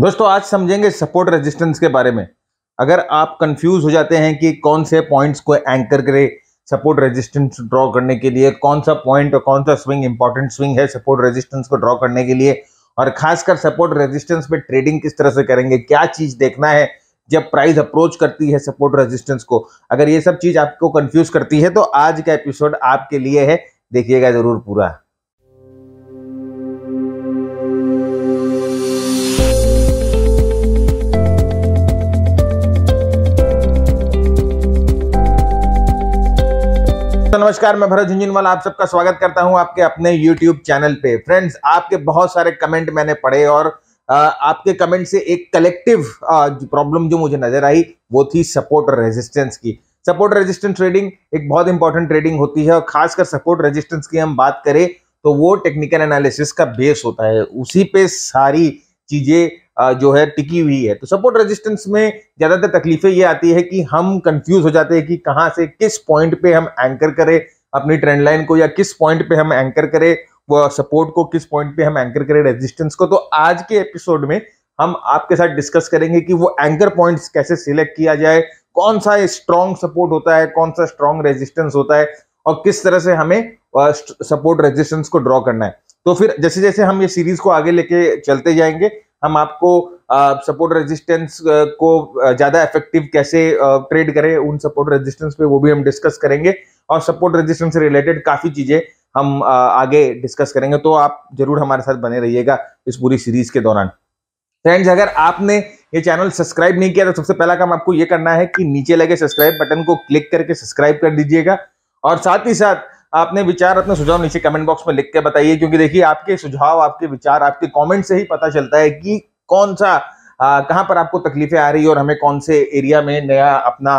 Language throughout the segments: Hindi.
दोस्तों आज समझेंगे सपोर्ट रेजिस्टेंस के बारे में अगर आप कंफ्यूज हो जाते हैं कि कौन से पॉइंट्स को एंकर करे सपोर्ट रेजिस्टेंस ड्रॉ करने के लिए कौन सा पॉइंट और कौन सा स्विंग इंपॉर्टेंट स्विंग है सपोर्ट रेजिस्टेंस को ड्रॉ करने के लिए और खासकर सपोर्ट रेजिस्टेंस पे ट्रेडिंग किस तरह से करेंगे क्या चीज देखना है जब प्राइस अप्रोच करती है सपोर्ट रेजिस्टेंस को अगर ये सब चीज आपको कंफ्यूज करती है तो आज का एपिसोड आपके लिए है देखिएगा जरूर पूरा नमस्कार मैं भरत झुंझुनवाला आप सबका स्वागत करता हूं आपके अपने YouTube चैनल पे फ्रेंड्स आपके बहुत सारे कमेंट मैंने पढ़े और आपके कमेंट से एक कलेक्टिव प्रॉब्लम जो मुझे नजर आई वो थी सपोर्ट रेजिस्टेंस की सपोर्ट रेजिस्टेंस ट्रेडिंग एक बहुत इंपॉर्टेंट ट्रेडिंग होती है और खासकर सपोर्ट रेजिस्टेंस की हम बात करें तो वो टेक्निकल एनालिसिस का बेस होता है उसी पे सारी चीजें जो है टिकी हुई है तो सपोर्ट रेजिस्टेंस में ज़्यादातर तकलीफें ये आती है कि हम कंफ्यूज हो जाते हैं कि कहाँ से किस पॉइंट पे हम एंकर करें अपनी ट्रेंड लाइन को या किस पॉइंट पे हम एंकर करें वो सपोर्ट को किस पॉइंट पे हम एंकर करें रेजिस्टेंस को तो आज के एपिसोड में हम आपके साथ डिस्कस करेंगे कि वो एंकर पॉइंट्स कैसे सिलेक्ट किया जाए कौन सा स्ट्रॉन्ग सपोर्ट होता है कौन सा स्ट्रॉन्ग रेजिस्टेंस होता है और किस तरह से हमें सपोर्ट रेजिस्टेंस को ड्रॉ करना है तो फिर जैसे जैसे हम ये सीरीज को आगे लेके चलते जाएंगे हम आपको सपोर्ट रेजिस्टेंस को ज्यादा इफेक्टिव कैसे ट्रेड करें उन सपोर्ट रेजिस्टेंस पे वो भी हम डिस्कस करेंगे और सपोर्ट रेजिस्टेंस से रिलेटेड काफी चीजें हम आगे डिस्कस करेंगे तो आप जरूर हमारे साथ बने रहिएगा इस पूरी सीरीज के दौरान फ्रेंड्स अगर आपने ये चैनल सब्सक्राइब नहीं किया तो सबसे पहला काम आपको ये करना है कि नीचे लगे सब्सक्राइब बटन को क्लिक करके सब्सक्राइब कर दीजिएगा और साथ ही साथ आपने विचार अपना सुझाव नीचे कमेंट बॉक्स में लिख के बताइए क्योंकि देखिए आपके सुझाव आपके विचार आपके कमेंट से ही पता चलता है कि कौन सा कहाँ पर आपको तकलीफें आ रही है और हमें कौन से एरिया में नया अपना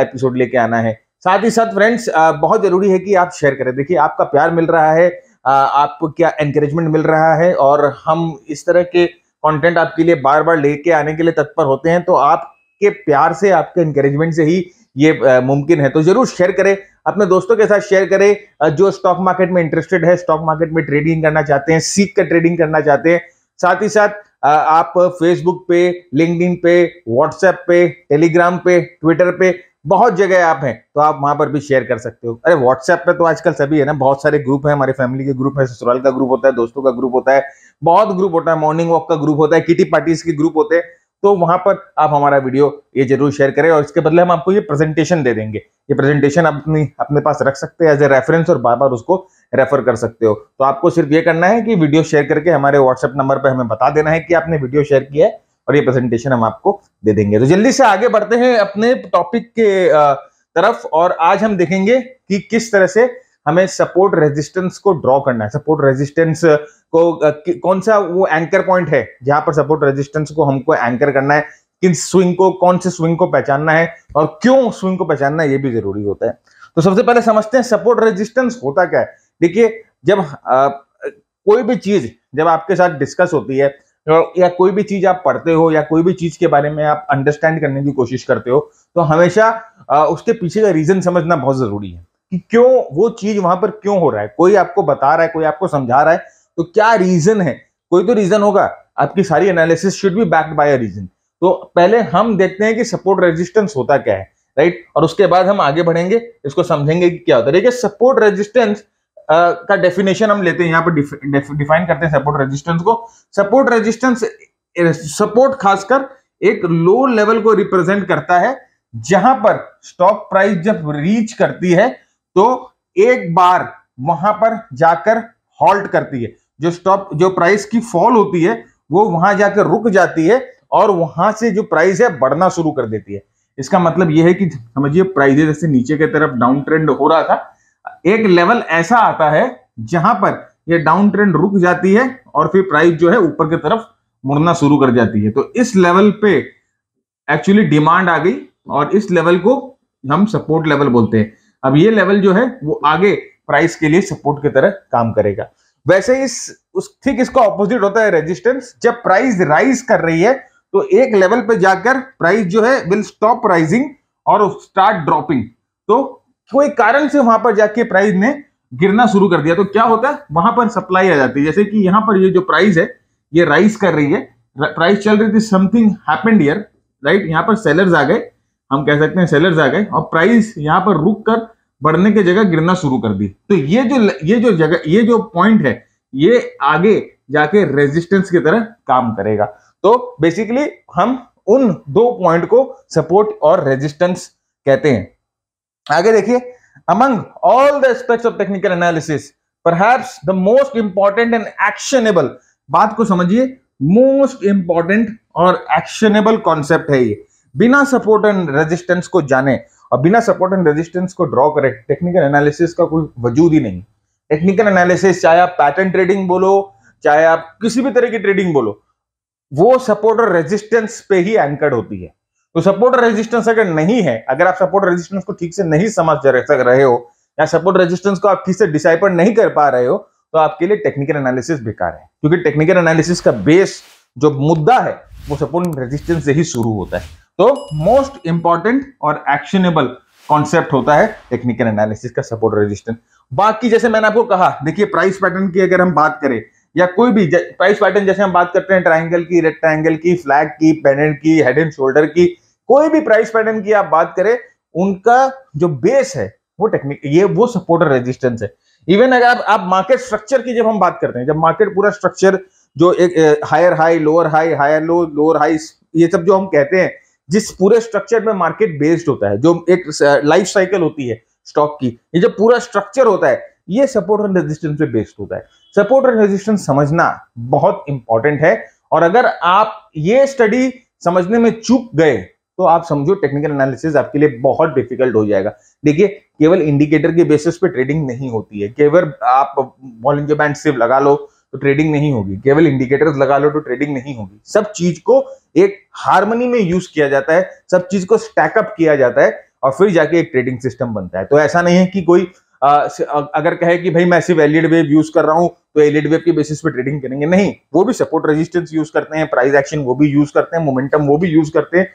एपिसोड लेके आना है साथ ही साथ फ्रेंड्स बहुत जरूरी है कि आप शेयर करें देखिए आपका प्यार मिल रहा है आपको क्या एनकरेजमेंट मिल रहा है और हम इस तरह के कंटेंट आपके लिए बार बार लेके आने के लिए तत्पर होते हैं तो आपके प्यार से आपके एनकरेजमेंट से ही ये मुमकिन है तो जरूर शेयर करें अपने दोस्तों के साथ शेयर करें जो स्टॉक मार्केट में इंटरेस्टेड है स्टॉक मार्केट में ट्रेडिंग करना चाहते हैं सीख कर ट्रेडिंग करना चाहते हैं साथ ही साथ आप फेसबुक पे लिंकड पे व्हाट्सएप पे टेलीग्राम पे ट्विटर पे बहुत जगह आप हैं तो आप वहां पर भी शेयर कर सकते हो अरे व्हाट्सएप पे तो आजकल सभी है ना बहुत सारे ग्रुप है हमारे फैमिली के ग्रुप है ससुराल का ग्रुप होता है दोस्तों का ग्रुप होता है बहुत ग्रुप होता है मॉर्निंग वॉक का ग्रुप होता है किटी पार्टीज के ग्रुप होते हैं तो वहां पर आप हमारा वीडियो ये जरूर शेयर करें और इसके बदले हम आपको ये प्रेजेंटेशन दे देंगे ये प्रेजेंटेशन आप अपनी अपने पास रख सकते हैं एज ए रेफरेंस और बार बार उसको रेफर कर सकते हो तो आपको सिर्फ ये करना है कि वीडियो शेयर करके हमारे व्हाट्सएप नंबर पर हमें बता देना है कि आपने वीडियो शेयर किया है और ये प्रेजेंटेशन हम आपको दे देंगे तो जल्दी से आगे बढ़ते हैं अपने टॉपिक के तरफ और आज हम देखेंगे कि किस तरह से हमें सपोर्ट रेजिस्टेंस को ड्रॉ करना है सपोर्ट रेजिस्टेंस को कौन सा वो एंकर पॉइंट है जहां पर सपोर्ट रेजिस्टेंस को हमको एंकर करना है किन स्विंग को कौन से स्विंग को पहचानना है और क्यों स्विंग को पहचानना है ये भी जरूरी होता है तो सबसे पहले समझते हैं सपोर्ट रेजिस्टेंस होता क्या है देखिए जब आ, कोई भी चीज जब आपके साथ डिस्कस होती है या कोई भी चीज आप पढ़ते हो या कोई भी चीज के बारे में आप अंडरस्टैंड करने की कोशिश करते हो तो हमेशा आ, उसके पीछे का रीजन समझना बहुत जरूरी है कि क्यों वो चीज वहां पर क्यों हो रहा है कोई आपको बता रहा है कोई आपको समझा रहा है तो क्या रीजन है कोई तो रीजन होगा आपकी सारी analysis should be backed by a reason तो पहले हम देखते हैं कि सपोर्ट रेजिस्टेंस होता क्या है राइट और उसके बाद हम आगे बढ़ेंगे इसको समझेंगे कि क्या होता है देखिए सपोर्ट रेजिस्टेंस का डेफिनेशन हम लेते हैं यहाँ पर डिफाइन करते हैं सपोर्ट रेजिस्टेंस को सपोर्ट रेजिस्टेंस सपोर्ट खासकर एक लो लेवल को रिप्रेजेंट करता है जहां पर स्टॉक प्राइस जब रीच करती है तो एक बार वहां पर जाकर हॉल्ट करती है जो स्टॉप जो प्राइस की फॉल होती है वो वहां जाकर रुक जाती है और वहां से जो प्राइस है बढ़ना शुरू कर देती है इसका मतलब यह है कि समझिए प्राइस जैसे नीचे की तरफ डाउन ट्रेंड हो रहा था एक लेवल ऐसा आता है जहां पर यह डाउन ट्रेंड रुक जाती है और फिर प्राइस जो है ऊपर की तरफ मुड़ना शुरू कर जाती है तो इस लेवल पे एक्चुअली डिमांड आ गई और इस लेवल को हम सपोर्ट लेवल बोलते हैं अब ये लेवल जो है वो आगे प्राइस के लिए सपोर्ट की तरह काम करेगा वैसे इस उस ठीक इसका ऑपोजिट होता है रेजिस्टेंस जब प्राइस राइज कर रही है तो एक लेवल पे जाकर प्राइस जो है विल स्टॉप राइजिंग और स्टार्ट ड्रॉपिंग तो कोई कारण से वहां पर जाके प्राइस ने गिरना शुरू कर दिया तो क्या होता है वहां पर सप्लाई आ जाती है जैसे कि यहां पर ये जो प्राइस है ये राइज कर रही है प्राइस चल रही थी समथिंग हैपेंड ईयर राइट यहां पर सेलर्स आ गए हम कह सकते हैं सेलर्स आ गए और प्राइस यहाँ पर रुक कर बढ़ने की जगह गिरना शुरू कर दी तो ये जो ये जो जगह ये जो पॉइंट है ये आगे जाके रेजिस्टेंस की तरह काम करेगा तो बेसिकली हम उन दो पॉइंट को सपोर्ट और रेजिस्टेंस कहते हैं आगे देखिए among all the aspects of technical analysis perhaps the most important and बात को समझिए मोस्ट इंपॉर्टेंट और एक्शनेबल कॉन्सेप्ट है ये बिना सपोर्ट एंड रेजिस्टेंस को जाने और बिना सपोर्ट एंड रेजिस्टेंस को ड्रॉ करें टेक्निकल एनालिसिस का कोई वजूद ही नहीं टेक्निकल एनालिसिस चाहे आप पैटर्न ट्रेडिंग बोलो चाहे आप किसी भी तरह की ट्रेडिंग बोलो वो सपोर्ट और रेजिस्टेंस पे ही एंकर्ड होती है तो सपोर्ट और रेजिस्टेंस अगर नहीं है अगर आप सपोर्ट रेजिस्टेंस को ठीक से नहीं समझ रहे हो या सपोर्ट रेजिस्टेंस को आप ठीक से डिसाइपर नहीं कर पा रहे हो तो आपके लिए टेक्निकल एनालिसिस बेकार है क्योंकि टेक्निकल एनालिसिस का बेस जो मुद्दा है वो सपोर्ट रेजिस्टेंस से ही शुरू होता है तो मोस्ट इंपॉर्टेंट और एक्शनेबल कॉन्सेप्ट होता है टेक्निकल एनालिसिस का सपोर्ट रेजिस्टेंस बाकी जैसे मैंने आपको कहा देखिए प्राइस पैटर्न की अगर हम बात करें या कोई भी प्राइस पैटर्न जैसे हम बात करते हैं ट्राइंगल की रेक्टाइंगल की फ्लैग की पेनेट की हेड एंड शोल्डर की कोई भी प्राइस पैटर्न की आप बात करें उनका जो बेस है वो टेक्निक ये वो सपोर्टर रेजिस्टेंस है इवन अगर आप, आप मार्केट स्ट्रक्चर की जब हम बात करते हैं जब मार्केट पूरा स्ट्रक्चर जो एक higher high lower high higher low lower high ये सब जो हम कहते हैं जिस पूरे स्ट्रक्चर में मार्केट बेस्ड होता है जो एक लाइफ साइकिल होती है स्टॉक की ये जो पूरा स्ट्रक्चर होता है ये सपोर्ट और रेजिस्टेंस पे बेस्ड होता है सपोर्ट और रेजिस्टेंस समझना बहुत इंपॉर्टेंट है और अगर आप ये स्टडी समझने में चूक गए तो आप समझो टेक्निकल एनालिसिस आपके लिए बहुत डिफिकल्ट हो जाएगा देखिए केवल इंडिकेटर के बेसिस पे ट्रेडिंग नहीं होती है केवल आप वॉलेंजर बैंड सिर्फ लगा लो तो ट्रेडिंग नहीं होगी केवल इंडिकेटर्स लगा लो तो ट्रेडिंग नहीं होगी सब चीज को एक हारमोनी में यूज किया जाता है सब चीज को स्टैकअप किया जाता है और फिर जाके एक ट्रेडिंग सिस्टम बनता है तो ऐसा नहीं है कि कोई आ, अगर कहे कि भाई मैं सिर्फ एलिड वेव यूज कर रहा हूं तो एलिड वेव के बेसिस पे ट्रेडिंग करेंगे नहीं वो भी सपोर्ट रेजिस्टेंस यूज करते हैं प्राइस एक्शन वो भी यूज करते हैं मोमेंटम वो भी यूज करते हैं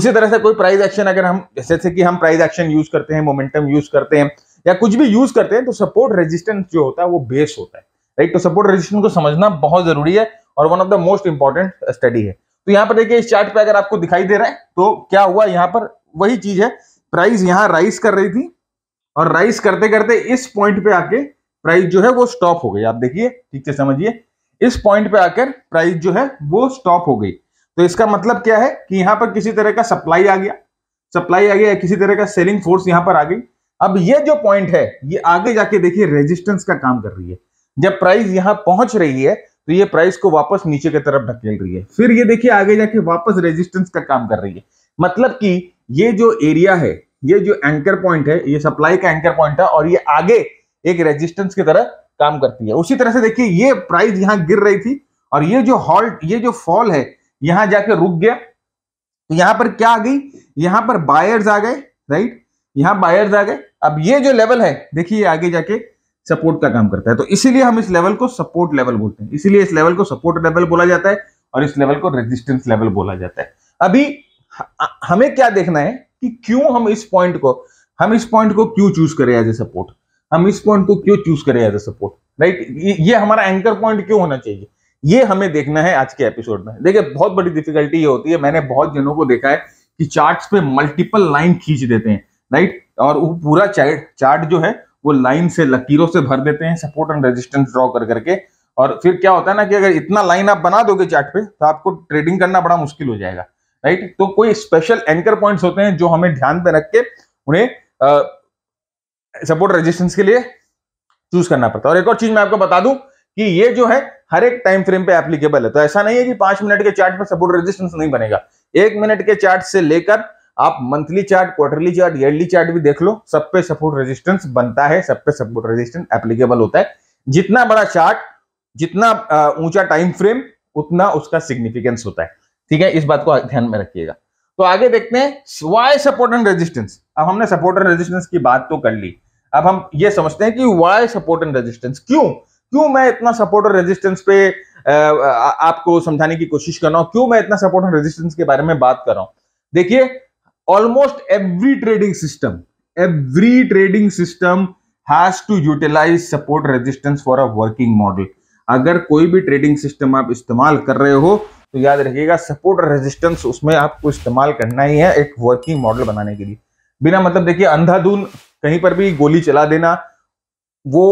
उसी तरह से कोई प्राइस एक्शन अगर हम जैसे कि हम प्राइस एक्शन यूज करते हैं मोमेंटम यूज करते हैं या कुछ भी यूज करते हैं तो सपोर्ट रेजिस्टेंस जो होता है वो बेस होता है राइट तो सपोर्ट रेजिस्टेंस को समझना बहुत जरूरी है और one of the most important study है तो यहाँ पर देखिए इस चार्ट पे अगर आपको दिखाई दे रहा है तो क्या हुआ यहाँ पर वही चीज है प्राइस यहाँ राइस कर रही थी और राइस करते करते इस पॉइंट पे आके प्राइस जो है वो स्टॉप हो गई आप देखिए ठीक से समझिए इस पॉइंट पे आकर प्राइस जो है वो स्टॉप हो गई तो इसका मतलब क्या है कि यहाँ पर किसी तरह का सप्लाई आ गया सप्लाई आ गया किसी तरह का सेलिंग फोर्स यहाँ पर आ गई अब ये जो पॉइंट है ये आगे जाके देखिए रेजिस्टेंस का काम कर रही है जब प्राइस यहां पहुंच रही है तो ये प्राइस को वापस नीचे की तरफ ढकेल रही है फिर ये देखिए आगे जाके वापस रेजिस्टेंस का काम कर रही है मतलब कि ये जो एरिया है ये जो एंकर पॉइंट है ये सप्लाई का एंकर पॉइंट है और ये आगे एक रेजिस्टेंस की तरह काम करती है उसी तरह से देखिए ये प्राइस यहां गिर रही थी और ये जो हॉल्ट ये जो फॉल है यहां जाके रुक गया तो यहां पर क्या आ गई यहां पर बायर्स आ गए राइट यहां बायर्स आ गए अब ये जो लेवल है देखिए आगे जाके सपोर्ट का काम करता है तो इसीलिए हम इस लेवल को सपोर्ट लेवल बोलते हैं इसीलिए इस लेवल को सपोर्ट लेवल बोला जाता है और इस लेवल को रेजिस्टेंस लेवल बोला जाता है अभी हमें क्या देखना है कि क्यों हम इस पॉइंट को हम इस पॉइंट को क्यों चूज करें एज ए सपोर्ट हम इस पॉइंट को क्यों चूज करें एज ए सपोर्ट राइट ये हमारा एंकर पॉइंट क्यों होना चाहिए ये हमें देखना है आज के एपिसोड में देखिए बहुत बड़ी डिफिकल्टी ये होती है मैंने बहुत जनों को देखा है कि चार्ट्स पे मल्टीपल लाइन खींच देते हैं राइट और वो पूरा चार्ट जो है वो लाइन से लकीरों से भर देते हैं सपोर्ट एंड रेजिस्टेंस ड्रॉ कर करके और फिर क्या होता है ना कि अगर इतना लाइन आप बना दोगे चार्ट पे तो आपको ट्रेडिंग करना बड़ा मुश्किल हो जाएगा राइट तो कोई स्पेशल एंकर पॉइंट्स होते हैं जो हमें ध्यान पे रख के उन्हें सपोर्ट रेजिस्टेंस के लिए चूज करना पड़ता है और एक और चीज मैं आपको बता दूं कि ये जो है हर एक टाइम फ्रेम पे एप्लीकेबल है तो ऐसा नहीं है कि पांच मिनट के चार्ट पर सपोर्ट रेजिस्टेंस नहीं बनेगा एक मिनट के चार्ट से लेकर आप monthly chart quarterly chart yearly chart भी देख लो सब पे सपोर्ट रेजिस्टेंस बनता है सब पे सपोर्ट रेजिस्टेंस एप्लीकेबल होता है जितना बड़ा चार्ट जितना ऊंचा टाइम फ्रेम उतना उसका सिग्निफिकेंस होता है ठीक है इस बात को ध्यान में रखिएगा तो आगे देखते हैं वाई सपोर्ट एंड रेजिस्टेंस अब हमने सपोर्ट एंड रेजिस्टेंस की बात तो कर ली अब हम ये समझते हैं कि वाई सपोर्ट एंड रेजिस्टेंस क्यों क्यों मैं इतना सपोर्ट और रेजिस्टेंस पे आपको समझाने की कोशिश कर रहा हूं क्यों मैं इतना सपोर्ट और रेजिस्टेंस के बारे में बात कर रहा हूं देखिए almost every trading system every trading system has to utilize support resistance for a working model अगर कोई भी ट्रेडिंग सिस्टम आप इस्तेमाल कर रहे हो तो याद रखिएगा सपोर्ट रेजिस्टेंस उसमें आपको इस्तेमाल करना ही है एक वर्किंग मॉडल बनाने के लिए बिना मतलब देखिए अंधाधुन कहीं पर भी गोली चला देना वो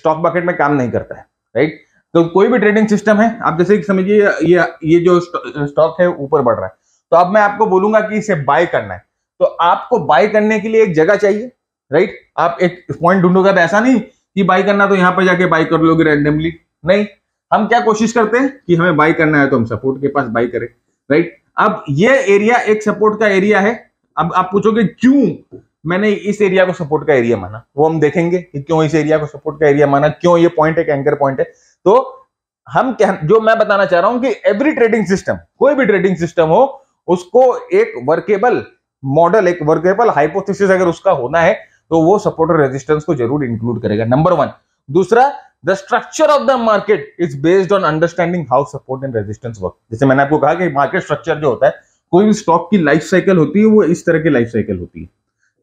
स्टॉक मार्केट में काम नहीं करता है राइट तो कोई भी ट्रेडिंग सिस्टम है आप जैसे समझिए ये ये जो स्टॉक है ऊपर बढ़ रहा है तो अब मैं आपको बोलूंगा कि इसे बाय करना है तो आपको बाय करने के लिए एक जगह चाहिए राइट आप एक पॉइंट ढूंढोगे तो ऐसा नहीं कि बाय करना तो यहाँ पर जाके बाय कर लोगे रैंडमली नहीं हम क्या कोशिश करते हैं कि हमें बाय करना है तो हम सपोर्ट के पास बाय करें राइट अब ये एरिया एक सपोर्ट का एरिया है अब आप पूछोगे क्यों मैंने इस एरिया को सपोर्ट का एरिया माना वो हम देखेंगे कि क्यों इस एरिया को सपोर्ट का एरिया माना क्यों ये पॉइंट एक एंकर पॉइंट है तो हम क्या जो मैं बताना चाह रहा हूं कि एवरी ट्रेडिंग सिस्टम कोई भी ट्रेडिंग सिस्टम हो उसको एक वर्केबल मॉडल एक वर्केबल हाइपोथेसिस अगर उसका होना है तो वो सपोर्टर रेजिस्टेंस को जरूर इंक्लूड करेगा नंबर वन दूसरा the structure of the market is based on understanding how support and resistance work जैसे मैंने आपको कहा कि मार्केट स्ट्रक्चर जो होता है कोई भी स्टॉक की लाइफ साइकिल होती है वो इस तरह की लाइफ साइकिल होती है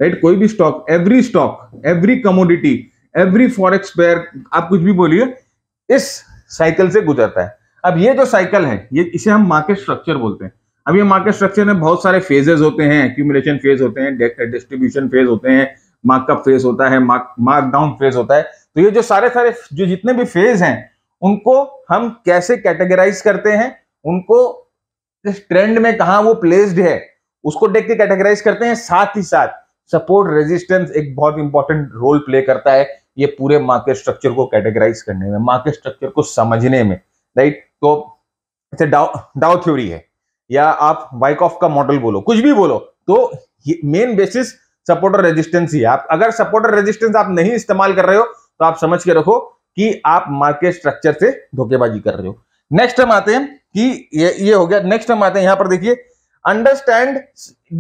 राइट कोई भी stock every stock every commodity every forex pair आप कुछ भी बोलिए इस साइकिल से गुजरता है अब ये जो साइकिल है ये इसे हम मार्केट स्ट्रक्चर बोलते हैं अब ये मार्केट स्ट्रक्चर में बहुत सारे फेजेज होते हैं एक्यूमुलेशन फेज होते हैं डिस्ट्रीब्यूशन फेज होते हैं मार्कअप फेज होता है मार्कडाउन फेज होता है तो ये जो सारे सारे जो जितने भी फेज हैं उनको हम कैसे कैटेगराइज करते हैं उनको इस ट्रेंड में कहा वो प्लेस्ड है उसको देख के कैटेगराइज करते हैं साथ ही साथ सपोर्ट रेजिस्टेंस एक बहुत इंपॉर्टेंट रोल प्ले करता है ये पूरे मार्केट स्ट्रक्चर को कैटेगराइज करने में मार्केट स्ट्रक्चर को समझने में राइट तो डाउ डाउ थ्योरी है या आप ऑफ का मॉडल बोलो कुछ भी बोलो तो मेन बेसिस सपोर्टर रेजिस्टेंस ही है आप अगर सपोर्टर रेजिस्टेंस आप नहीं इस्तेमाल कर रहे हो तो आप समझ के रखो कि आप मार्केट स्ट्रक्चर से धोखेबाजी कर रहे हो नेक्स्ट हम आते हैं कि ये ये हो गया नेक्स्ट हम आते हैं यहां पर देखिए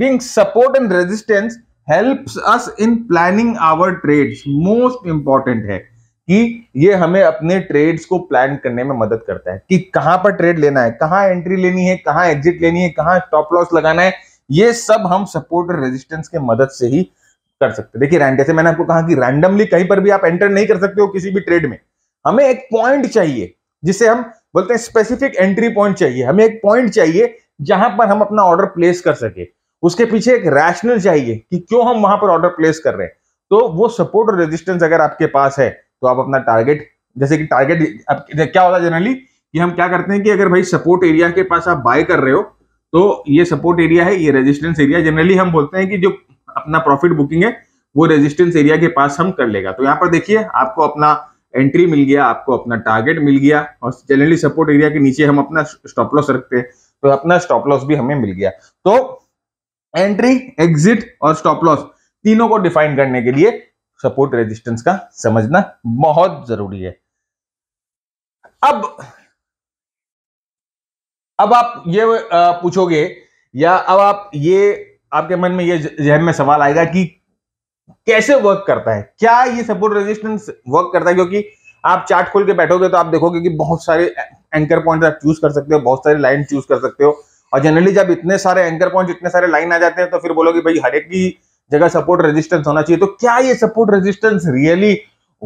being support and resistance helps us in planning our trades most important है कि ये हमें अपने ट्रेड्स को प्लान करने में मदद करता है कि कहां पर ट्रेड लेना है कहां एंट्री लेनी है कहां एग्जिट लेनी है कहां स्टॉप लॉस लगाना है ये सब हम सपोर्ट और रेजिस्टेंस के मदद से ही कर सकते हैं देखिए जैसे मैंने आपको कहा कि रैंडमली कहीं पर भी आप एंटर नहीं कर सकते हो किसी भी ट्रेड में हमें एक पॉइंट चाहिए जिसे हम बोलते हैं स्पेसिफिक एंट्री पॉइंट चाहिए हमें एक पॉइंट चाहिए जहां पर हम अपना ऑर्डर प्लेस कर सके उसके पीछे एक रैशनल चाहिए कि क्यों हम वहां पर ऑर्डर प्लेस कर रहे हैं तो वो सपोर्ट और रेजिस्टेंस अगर आपके पास है तो आप अपना टारगेट जैसे कि टारगेट क्या होता है जनरली कि हम क्या करते हैं कि अगर भाई सपोर्ट एरिया के पास आप बाय कर रहे हो तो ये सपोर्ट एरिया है ये रेजिस्टेंस एरिया जनरली हम बोलते हैं कि जो अपना प्रॉफिट बुकिंग है वो रेजिस्टेंस एरिया के पास हम कर लेगा तो यहाँ पर देखिए आपको अपना एंट्री मिल गया आपको अपना टारगेट मिल गया और जनरली सपोर्ट एरिया के नीचे हम अपना स्टॉप लॉस रखते हैं तो अपना स्टॉप लॉस भी हमें मिल गया तो एंट्री एग्जिट और स्टॉप लॉस तीनों को डिफाइन करने के लिए सपोर्ट रेजिस्टेंस का समझना बहुत जरूरी है अब अब आप ये पूछोगे या अब आप ये आपके मन में ये जहन में सवाल आएगा कि कैसे वर्क करता है क्या ये सपोर्ट रेजिस्टेंस वर्क करता है क्योंकि आप चार्ट खोल के बैठोगे तो आप देखोगे कि बहुत सारे एंकर पॉइंट आप चूज कर सकते हो बहुत सारे लाइन चूज कर सकते हो और जनरली जब इतने सारे एंकर पॉइंट इतने सारे लाइन आ जाते हैं तो फिर बोलोगे भाई हर एक की जगह सपोर्ट रेजिस्टेंस होना चाहिए तो क्या ये सपोर्ट रेजिस्टेंस रियली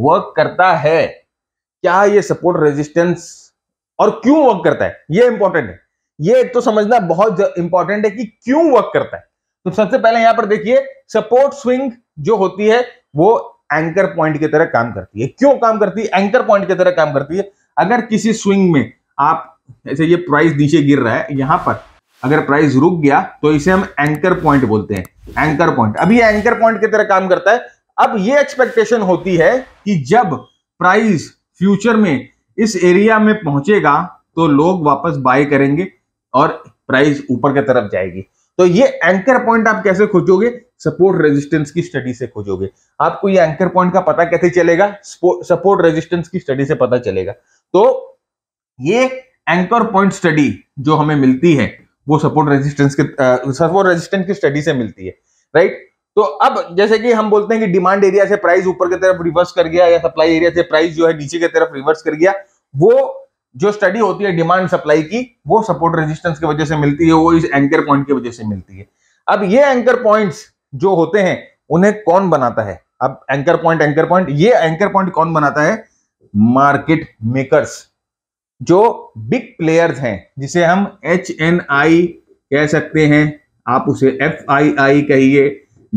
वर्क करता है क्या ये सपोर्ट रेजिस्टेंस और क्यों वर्क करता है ये इंपॉर्टेंट है ये तो समझना बहुत इंपॉर्टेंट है कि क्यों वर्क करता है तो सबसे पहले यहां पर देखिए सपोर्ट स्विंग जो होती है वो एंकर पॉइंट की तरह काम करती है क्यों काम करती है एंकर पॉइंट की तरह काम करती है अगर किसी स्विंग में आप ऐसे ये प्राइस नीचे गिर रहा है यहां पर अगर प्राइस रुक गया तो इसे हम एंकर पॉइंट बोलते हैं एंकर पॉइंट अभी एंकर पॉइंट की तरह काम करता है अब ये एक्सपेक्टेशन होती है कि जब प्राइस फ्यूचर में इस एरिया में पहुंचेगा तो लोग वापस बाय करेंगे और प्राइस ऊपर की तरफ जाएगी तो ये एंकर पॉइंट आप कैसे खोजोगे सपोर्ट रेजिस्टेंस की स्टडी से खोजोगे आपको ये एंकर पॉइंट का पता कैसे चलेगा सपोर्ट रेजिस्टेंस की स्टडी से पता चलेगा तो ये एंकर पॉइंट स्टडी जो हमें मिलती है वो सपोर्ट रेजिस्टेंस के सपोर्ट रेजिस्टेंस की स्टडी से मिलती है राइट तो अब जैसे कि हम बोलते हैं कि डिमांड एरिया से प्राइस ऊपर की तरफ रिवर्स कर गया या सप्लाई एरिया से प्राइस जो है नीचे की तरफ रिवर्स कर गया वो जो स्टडी होती है डिमांड सप्लाई की वो सपोर्ट रेजिस्टेंस की वजह से मिलती है वो इस एंकर पॉइंट की वजह से मिलती है अब ये एंकर पॉइंट्स जो होते हैं उन्हें कौन बनाता है अब एंकर पॉइंट एंकर पॉइंट ये एंकर पॉइंट कौन बनाता है मार्केट मेकर्स जो बिग प्लेयर्स हैं जिसे हम एच एन आई कह सकते हैं आप उसे एफ आई आई कहिए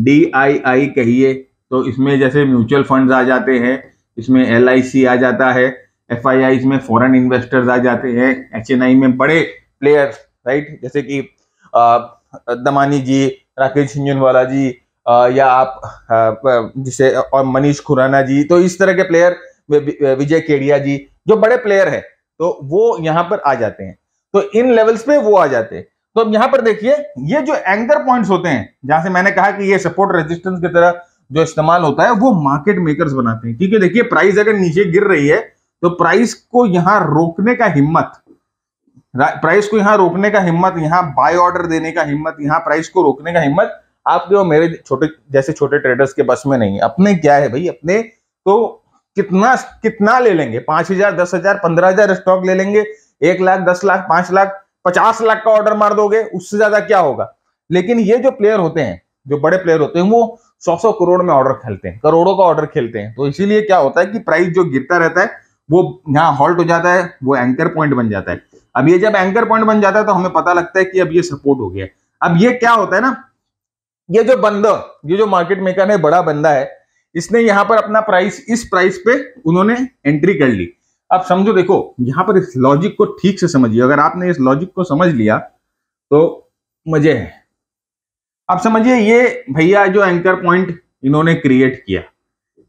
डी आई आई कहिए तो इसमें जैसे म्यूचुअल फंड्स आ जाते हैं इसमें एल आई सी आ जाता है एफ आई आई इसमें फॉरेन इन्वेस्टर्स आ जाते हैं एच एन आई में बड़े प्लेयर्स राइट जैसे कि दमानी जी राकेश झुंझुनवाला जी आ, या आप जिसे और मनीष खुराना जी तो इस तरह के प्लेयर विजय केडिया जी जो बड़े प्लेयर हैं तो वो यहां पर आ जाते हैं तो इन लेवल्स पे वो आ जाते हैं तो अब यहां पर देखिए ये जो एंकर पॉइंट्स होते हैं जहां से मैंने कहा कि ये सपोर्ट रेजिस्टेंस की तरह जो इस्तेमाल होता है वो मार्केट मेकर्स बनाते हैं क्योंकि देखिए प्राइस अगर नीचे गिर रही है तो प्राइस को यहां रोकने का हिम्मत प्राइस को यहां रोकने का हिम्मत यहां बाय ऑर्डर देने का हिम्मत यहां प्राइस को रोकने का हिम्मत आपके और मेरे छोटे जैसे छोटे ट्रेडर्स के बस में नहीं अपने क्या है भाई अपने तो कितना कितना ले लेंगे पांच हजार दस हजार पंद्रह हजार स्टॉक ले लेंगे एक लाख दस लाख पांच लाख पचास लाख का ऑर्डर मार दोगे उससे ज्यादा क्या होगा लेकिन ये जो प्लेयर होते हैं जो बड़े प्लेयर होते हैं वो सौ सौ करोड़ में ऑर्डर खेलते हैं करोड़ों का ऑर्डर खेलते हैं तो इसीलिए क्या होता है कि प्राइस जो गिरता रहता है वो यहाँ हॉल्ट हो जाता है वो एंकर पॉइंट बन जाता है अब ये जब एंकर पॉइंट बन जाता है तो हमें पता लगता है कि अब ये सपोर्ट हो गया अब ये क्या होता है ना ये जो बंदा ये जो मार्केट मेकर है बड़ा बंदा है इसने यहां पर अपना प्राइस इस प्राइस पे उन्होंने एंट्री कर ली अब समझो देखो यहां पर इस लॉजिक को ठीक से समझिए अगर आपने इस लॉजिक को समझ लिया तो मजे है अब समझिए ये भैया जो एंकर पॉइंट इन्होंने क्रिएट किया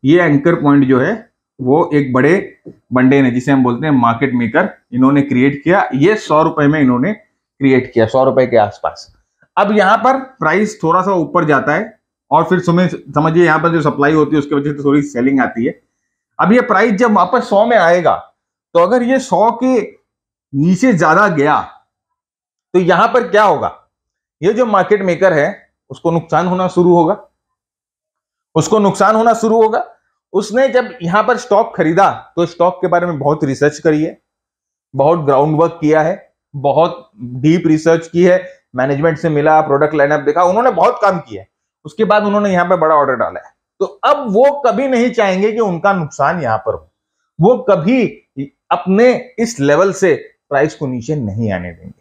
ये एंकर पॉइंट जो है वो एक बड़े बंडे ने जिसे हम बोलते हैं मार्केट मेकर इन्होंने क्रिएट किया ये सौ रुपए में इन्होंने क्रिएट किया सौ रुपए के आसपास अब यहां पर प्राइस थोड़ा सा ऊपर जाता है और फिर सुमें समझिए यहाँ पर जो सप्लाई होती है उसकी वजह से तो थोड़ी सेलिंग आती है अब ये प्राइस जब वापस सौ में आएगा तो अगर ये सौ के नीचे ज्यादा गया तो यहां पर क्या होगा ये जो मार्केट मेकर है उसको नुकसान होना शुरू होगा उसको नुकसान होना शुरू होगा उसने जब यहां पर स्टॉक खरीदा तो स्टॉक के बारे में बहुत रिसर्च करी है बहुत ग्राउंड वर्क किया है बहुत डीप रिसर्च की है मैनेजमेंट से मिला प्रोडक्ट लाइनअप देखा उन्होंने बहुत काम किया उसके बाद उन्होंने यहां पर बड़ा ऑर्डर डाला है तो अब वो कभी नहीं चाहेंगे कि उनका नुकसान यहां पर हो वो कभी अपने इस लेवल से प्राइस को नीचे नहीं आने देंगे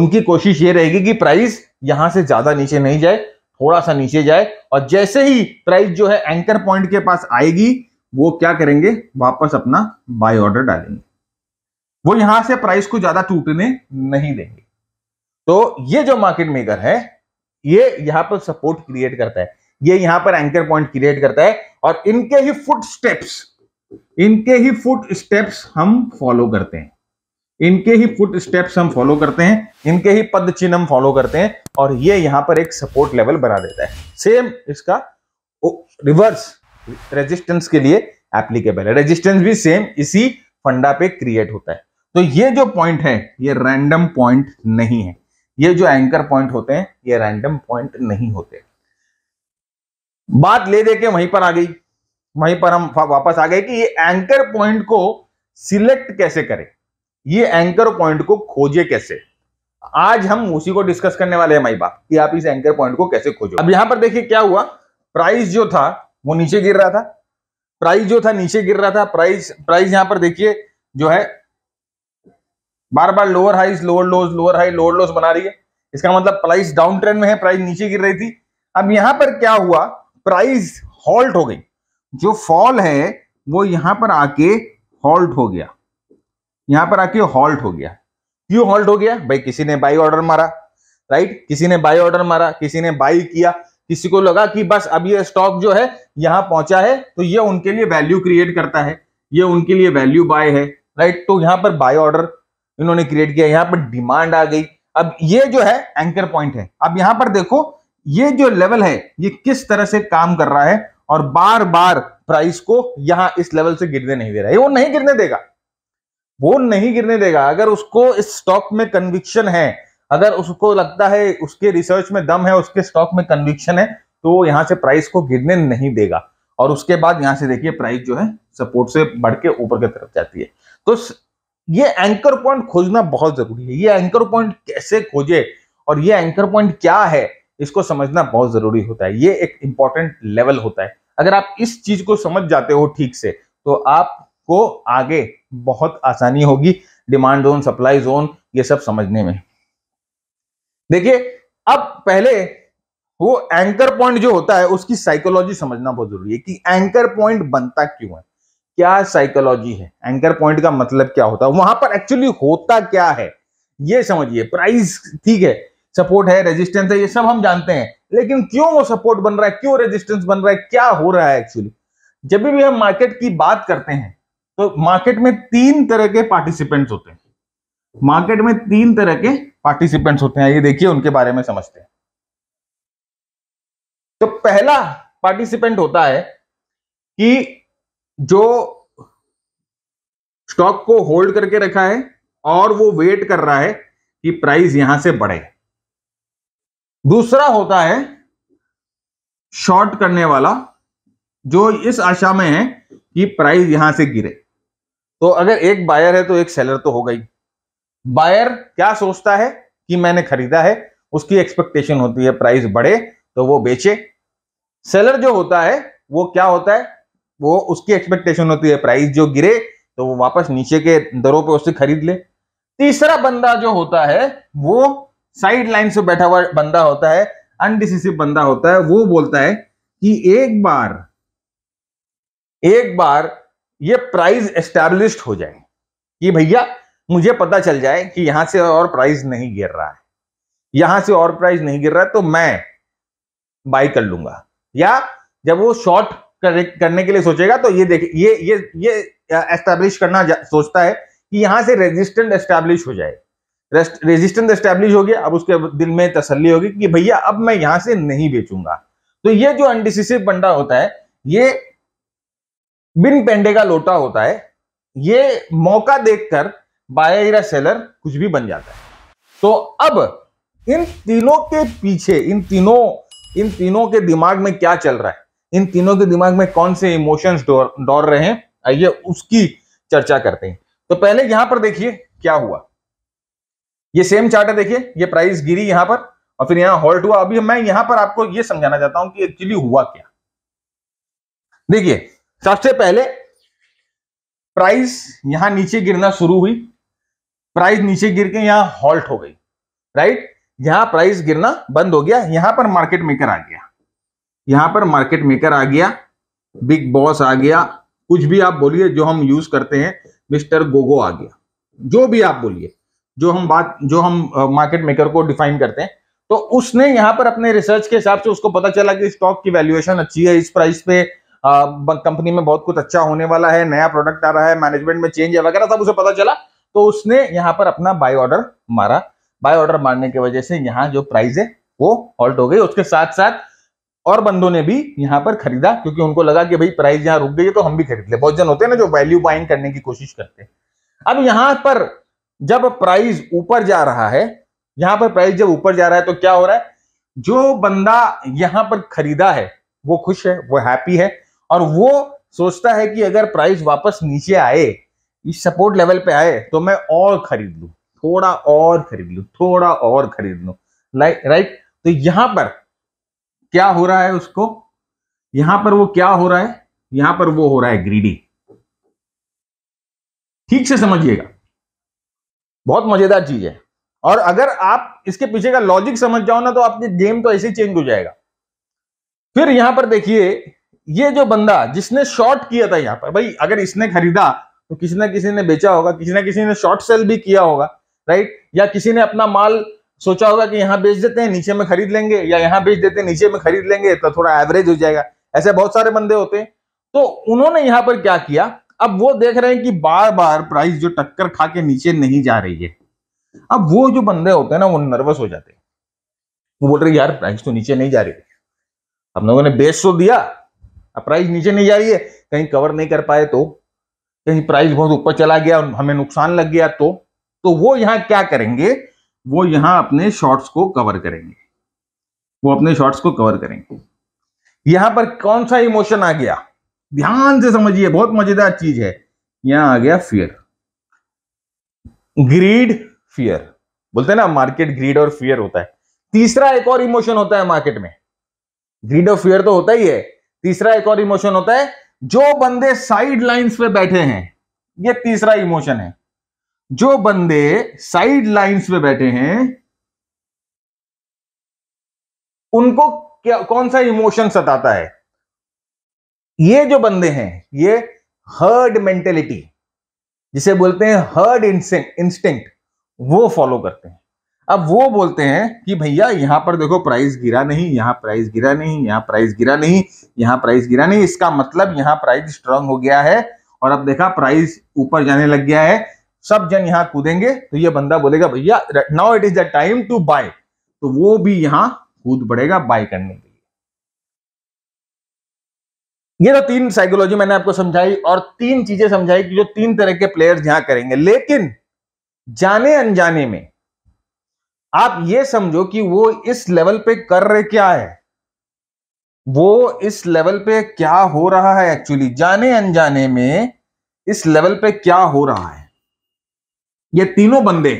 उनकी कोशिश ये रहेगी कि प्राइस यहां से ज्यादा नीचे नहीं जाए थोड़ा सा नीचे जाए और जैसे ही प्राइस जो है एंकर पॉइंट के पास आएगी वो क्या करेंगे वापस अपना बाय ऑर्डर डालेंगे वो यहां से प्राइस को ज्यादा टूटने नहीं देंगे तो ये जो मार्केट मेकर है ये यहां पर सपोर्ट क्रिएट करता है ये यहां पर एंकर पॉइंट क्रिएट करता है और इनके ही फुट स्टेप्स इनके ही फुट स्टेप्स हम फॉलो करते हैं इनके ही फुट स्टेप्स हम फॉलो करते हैं इनके ही पद चिन्ह हम फॉलो करते हैं और ये यहां पर एक सपोर्ट लेवल बना देता है सेम इसका रिवर्स रेजिस्टेंस के लिए एप्लीकेबल है रेजिस्टेंस भी सेम इसी फंडा पे क्रिएट होता है तो ये जो पॉइंट है ये रैंडम पॉइंट नहीं है ये जो एंकर पॉइंट होते हैं ये रैंडम पॉइंट नहीं होते बात ले दे के वहीं पर आ गई वहीं पर हम वापस आ गए कि ये एंकर पॉइंट को सिलेक्ट कैसे करें ये एंकर पॉइंट को खोजे कैसे आज हम उसी को डिस्कस करने वाले हैं माई बाप कि आप इस एंकर पॉइंट को कैसे खोजो अब यहां पर देखिए क्या हुआ प्राइस जो था वो नीचे गिर रहा था प्राइस जो था नीचे गिर रहा था प्राइस प्राइस यहां पर देखिए जो है बार बार lower highs lower lows lower high lower lows बना रही है इसका मतलब प्राइस डाउन ट्रेंड में है प्राइस नीचे गिर रही थी अब यहां पर क्या हुआ प्राइस हॉल्ट हो गई जो फॉल है वो यहां पर आके हॉल्ट हो गया यहां पर आके हॉल्ट हो गया क्यों हॉल्ट हो गया भाई किसी ने बाई ऑर्डर मारा राइट किसी ने बाई ऑर्डर मारा किसी ने बाई किया किसी को लगा कि बस अब ये स्टॉक जो है यहां पहुंचा है तो ये उनके लिए वैल्यू क्रिएट करता है ये उनके लिए वैल्यू बाय है राइट तो यहां पर बाय ऑर्डर इन्होंने क्रिएट किया यहाँ पर डिमांड आ गई अब ये जो है एंकर पॉइंट है अब यहां पर देखो ये जो लेवल है ये किस तरह से काम कर रहा है और बार बार प्राइस को यहां इस लेवल से गिरने नहीं दे रहा है वो नहीं गिरने देगा वो नहीं गिरने देगा अगर उसको इस स्टॉक में कन्विक्शन है अगर उसको लगता है उसके रिसर्च में दम है उसके स्टॉक में कन्विक्शन है तो यहां से प्राइस को गिरने नहीं देगा और उसके बाद यहां से देखिए प्राइस जो है सपोर्ट से बढ़ के ऊपर की तरफ जाती है तो ये एंकर पॉइंट खोजना बहुत जरूरी है ये एंकर पॉइंट कैसे खोजे और ये एंकर पॉइंट क्या है इसको समझना बहुत जरूरी होता है ये एक इंपॉर्टेंट लेवल होता है अगर आप इस चीज को समझ जाते हो ठीक से तो आपको आगे बहुत आसानी होगी डिमांड जोन सप्लाई जोन ये सब समझने में देखिए अब पहले वो एंकर पॉइंट जो होता है उसकी साइकोलॉजी समझना बहुत जरूरी है कि एंकर पॉइंट बनता क्यों है क्या साइकोलॉजी है एंकर पॉइंट का मतलब क्या होता है वहां पर एक्चुअली होता क्या है ये समझिए प्राइस ठीक है सपोर्ट है रेजिस्टेंस है ये सब हम जानते हैं लेकिन क्यों वो सपोर्ट बन रहा है क्यों रेजिस्टेंस बन रहा है क्या हो रहा है एक्चुअली जब भी हम मार्केट की बात करते हैं तो मार्केट में तीन तरह के पार्टिसिपेंट्स होते हैं मार्केट में तीन तरह के पार्टिसिपेंट्स होते हैं ये देखिए उनके बारे में समझते हैं तो पहला पार्टिसिपेंट होता है कि जो स्टॉक को होल्ड करके रखा है और वो वेट कर रहा है कि प्राइस यहां से बढ़े दूसरा होता है शॉर्ट करने वाला जो इस आशा में है कि प्राइस यहां से गिरे तो अगर एक बायर है तो एक सेलर तो हो गई बायर क्या सोचता है कि मैंने खरीदा है उसकी एक्सपेक्टेशन होती है प्राइस बढ़े तो वो बेचे सेलर जो होता है वो क्या होता है वो उसकी एक्सपेक्टेशन होती है प्राइस जो गिरे तो वो वापस नीचे के दरों पे उससे खरीद ले तीसरा बंदा जो होता है वो साइड लाइन से बैठा हुआ बंदा होता है अनडिसिसिव बंदा होता है वो बोलता है कि एक बार एक बार ये प्राइस एस्टेब्लिश हो जाए कि भैया मुझे पता चल जाए कि यहां से और प्राइस नहीं गिर रहा है यहां से और प्राइस नहीं गिर रहा है तो मैं बाई कर लूंगा या जब वो शॉर्ट करने के लिए सोचेगा तो ये देखिए ये ये ये एस्टैब्लिश करना सोचता है कि यहाँ से रेजिस्टेंट एस्टैब्लिश हो जाए रेजिस्टेंट एस्टैब्लिश हो गया अब उसके दिल में तसल्ली होगी कि भैया अब मैं यहां से नहीं बेचूंगा तो ये जो अनडिसिसिव बंडा होता है ये बिन पेंडे का लोटा होता है ये मौका देखकर बायर सेलर कुछ भी बन जाता है तो अब इन तीनों के पीछे इन तीनों इन तीनों के दिमाग में क्या चल रहा है इन तीनों के दिमाग में कौन से इमोशंस दौड़ रहे हैं आइए उसकी चर्चा करते हैं तो पहले यहां पर देखिए क्या हुआ ये सेम चार्ट है देखिए ये प्राइस गिरी यहां पर और फिर यहां होल्ट हुआ अभी मैं यहां पर आपको ये समझाना चाहता हूं कि एक्चुअली हुआ क्या देखिए सबसे पहले प्राइस यहां नीचे गिरना शुरू हुई प्राइस नीचे गिर के यहां हॉल्ट हो गई राइट यहां प्राइस गिरना बंद हो गया यहां पर मार्केट मेकर आ गया यहाँ पर मार्केट मेकर आ गया बिग बॉस आ गया कुछ भी आप बोलिए जो हम यूज करते हैं मिस्टर गोगो आ गया जो भी आप बोलिए जो हम बात जो हम मार्केट मेकर को डिफाइन करते हैं तो उसने यहाँ पर अपने रिसर्च के हिसाब से उसको पता चला कि स्टॉक की वैल्यूएशन अच्छी है इस प्राइस पे कंपनी में बहुत कुछ अच्छा होने वाला है नया प्रोडक्ट आ रहा है मैनेजमेंट में चेंज है वगैरह सब उसे पता चला तो उसने यहाँ पर अपना बाय ऑर्डर मारा बाय ऑर्डर मारने की वजह से यहाँ जो प्राइस है वो हॉल्ट हो गई उसके साथ साथ और बंदों ने भी यहाँ पर खरीदा क्योंकि उनको लगा कि भाई प्राइस यहाँ रुक गई है तो हम भी खरीद ले बहुत जन होते हैं ना जो वैल्यू बाइंग करने की कोशिश करते हैं अब यहां पर जब प्राइस ऊपर जा रहा है यहां पर प्राइस जब ऊपर जा रहा है तो क्या हो रहा है जो बंदा यहां पर खरीदा है वो खुश है वो हैप्पी है और वो सोचता है कि अगर प्राइस वापस नीचे आए इस सपोर्ट लेवल पे आए तो मैं और खरीद लू थोड़ा और खरीद लू थोड़ा और खरीद लू राइट तो यहां पर क्या हो रहा है उसको यहां पर वो क्या हो रहा है यहां पर वो हो रहा है ग्रीडी ठीक से समझिएगा बहुत मजेदार चीज है और अगर आप इसके पीछे का लॉजिक समझ जाओ ना तो आपके गेम तो ऐसे चेंज हो जाएगा फिर यहां पर देखिए ये जो बंदा जिसने शॉर्ट किया था यहां पर भाई अगर इसने खरीदा तो किसी ना किसी ने बेचा होगा किसी ना किसी ने शॉर्ट सेल भी किया होगा राइट या किसी ने अपना माल सोचा होगा कि यहाँ बेच देते हैं नीचे में खरीद लेंगे या यहाँ बेच देते हैं नीचे में खरीद लेंगे तो थोड़ा एवरेज हो जाएगा ऐसे बहुत सारे बंदे होते हैं तो उन्होंने यहाँ पर क्या किया अब वो देख रहे हैं कि बार बार प्राइस जो टक्कर खा के नीचे नहीं जा रही है अब वो जो बंदे होते हैं ना वो नर्वस हो जाते हैं वो बोल रहे यार प्राइस तो नीचे नहीं जा रही हम लोगों ने बेच तो दिया अब प्राइस नीचे नहीं जा रही है कहीं कवर नहीं कर पाए तो कहीं प्राइस बहुत ऊपर चला गया हमें नुकसान लग गया तो तो वो यहाँ क्या करेंगे वो यहां अपने शॉर्ट्स को कवर करेंगे वो अपने शॉर्ट्स को कवर करेंगे यहां पर कौन सा इमोशन आ गया ध्यान से समझिए बहुत मजेदार चीज है यहां आ गया फियर ग्रीड फियर बोलते हैं ना मार्केट ग्रीड और फियर होता है तीसरा एक और इमोशन होता है मार्केट में ग्रीड और फियर तो होता ही है तीसरा एक और इमोशन होता है जो बंदे साइड लाइन पे बैठे हैं ये तीसरा इमोशन है जो बंदे साइड लाइंस पे बैठे हैं उनको क्या कौन सा इमोशन सताता है ये जो बंदे हैं ये हर्ड मेंटेलिटी जिसे बोलते हैं हर्ड इंस्टिंक्ट वो फॉलो करते हैं अब वो बोलते हैं कि भैया यहां पर देखो प्राइस गिरा नहीं यहां प्राइस गिरा नहीं यहां प्राइस गिरा नहीं यहां प्राइस गिरा नहीं इसका मतलब यहां प्राइस स्ट्रांग हो गया है और अब देखा प्राइस ऊपर जाने लग गया है सब जन यहां कूदेंगे तो ये बंदा बोलेगा भैया now it is the time to buy तो वो भी यहां कूद पड़ेगा बाय करने के लिए ये तो तीन साइकोलॉजी मैंने आपको समझाई और तीन चीजें समझाई कि जो तीन तरह के प्लेयर्स यहां करेंगे लेकिन जाने अनजाने में आप ये समझो कि वो इस लेवल पे कर रहे क्या है वो इस लेवल पे क्या हो रहा है एक्चुअली जाने अनजाने में इस लेवल पे क्या हो रहा है ये तीनों बंदे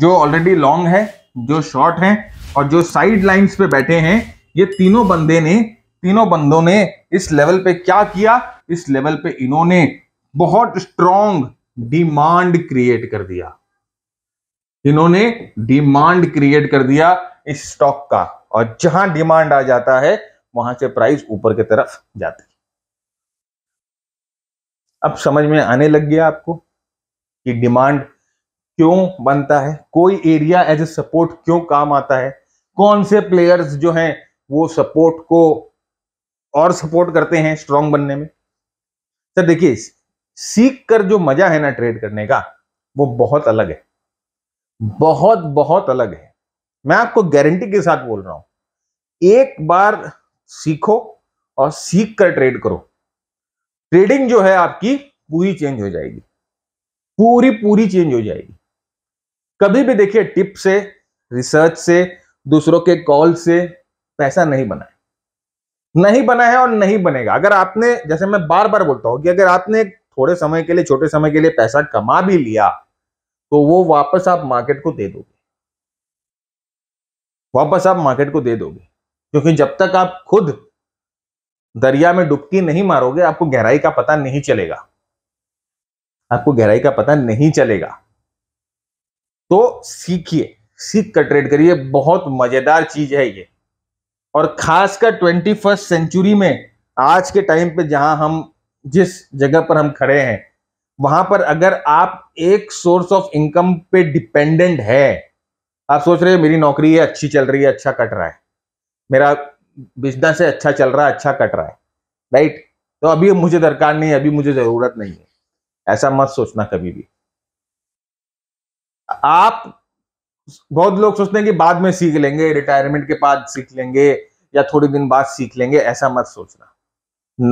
जो ऑलरेडी लॉन्ग है जो शॉर्ट है और जो साइड लाइन पे बैठे हैं ये तीनों बंदे ने तीनों बंदों ने इस लेवल पे क्या किया इस लेवल पे इन्होंने बहुत स्ट्रॉन्ग डिमांड क्रिएट कर दिया इन्होंने डिमांड क्रिएट कर दिया इस स्टॉक का और जहां डिमांड आ जाता है वहां से प्राइस ऊपर की तरफ जाती है अब समझ में आने लग गया आपको कि डिमांड क्यों बनता है कोई एरिया एज ए सपोर्ट क्यों काम आता है कौन से प्लेयर्स जो हैं वो सपोर्ट को और सपोर्ट करते हैं स्ट्रांग बनने में सर तो देखिए सीख कर जो मजा है ना ट्रेड करने का वो बहुत अलग है बहुत बहुत अलग है मैं आपको गारंटी के साथ बोल रहा हूं एक बार सीखो और सीख कर ट्रेड करो ट्रेडिंग जो है आपकी पूरी चेंज हो जाएगी पूरी पूरी चेंज हो जाएगी कभी भी देखिए टिप से रिसर्च से दूसरों के कॉल से पैसा नहीं बना है नहीं बना है और नहीं बनेगा अगर आपने जैसे मैं बार बार बोलता हूं कि अगर आपने थोड़े समय के लिए छोटे समय के लिए पैसा कमा भी लिया तो वो वापस आप मार्केट को दे दोगे वापस आप मार्केट को दे दोगे क्योंकि जब तक आप खुद दरिया में डुबकी नहीं मारोगे आपको गहराई का पता नहीं चलेगा आपको गहराई का पता नहीं चलेगा तो सीखिए सीख कर ट्रेड करिए बहुत मजेदार चीज है ये और खासकर ट्वेंटी फर्स्ट सेंचुरी में आज के टाइम पे जहां हम जिस जगह पर हम खड़े हैं वहां पर अगर आप एक सोर्स ऑफ इनकम पे डिपेंडेंट है आप सोच रहे हैं मेरी नौकरी है अच्छी चल रही है अच्छा कट रहा है मेरा बिजनेस है अच्छा चल रहा है अच्छा कट रहा है राइट तो अभी मुझे दरकार नहीं है अभी मुझे ज़रूरत नहीं है ऐसा मत सोचना कभी भी आप बहुत लोग सोचते हैं कि बाद में सीख लेंगे रिटायरमेंट के बाद सीख लेंगे या थोड़ी दिन बाद सीख लेंगे ऐसा मत सोचना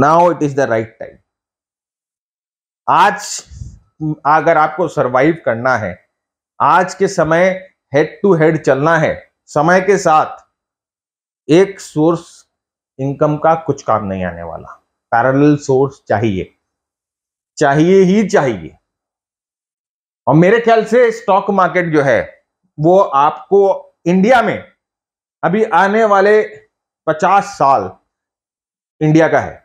now it is the right time आज अगर आपको सरवाइव करना है आज के समय हेड टू हेड चलना है समय के साथ एक सोर्स इनकम का कुछ काम नहीं आने वाला पैरेलल सोर्स चाहिए चाहिए ही चाहिए और मेरे ख्याल से स्टॉक मार्केट जो है वो आपको इंडिया में अभी आने वाले 50 साल इंडिया का है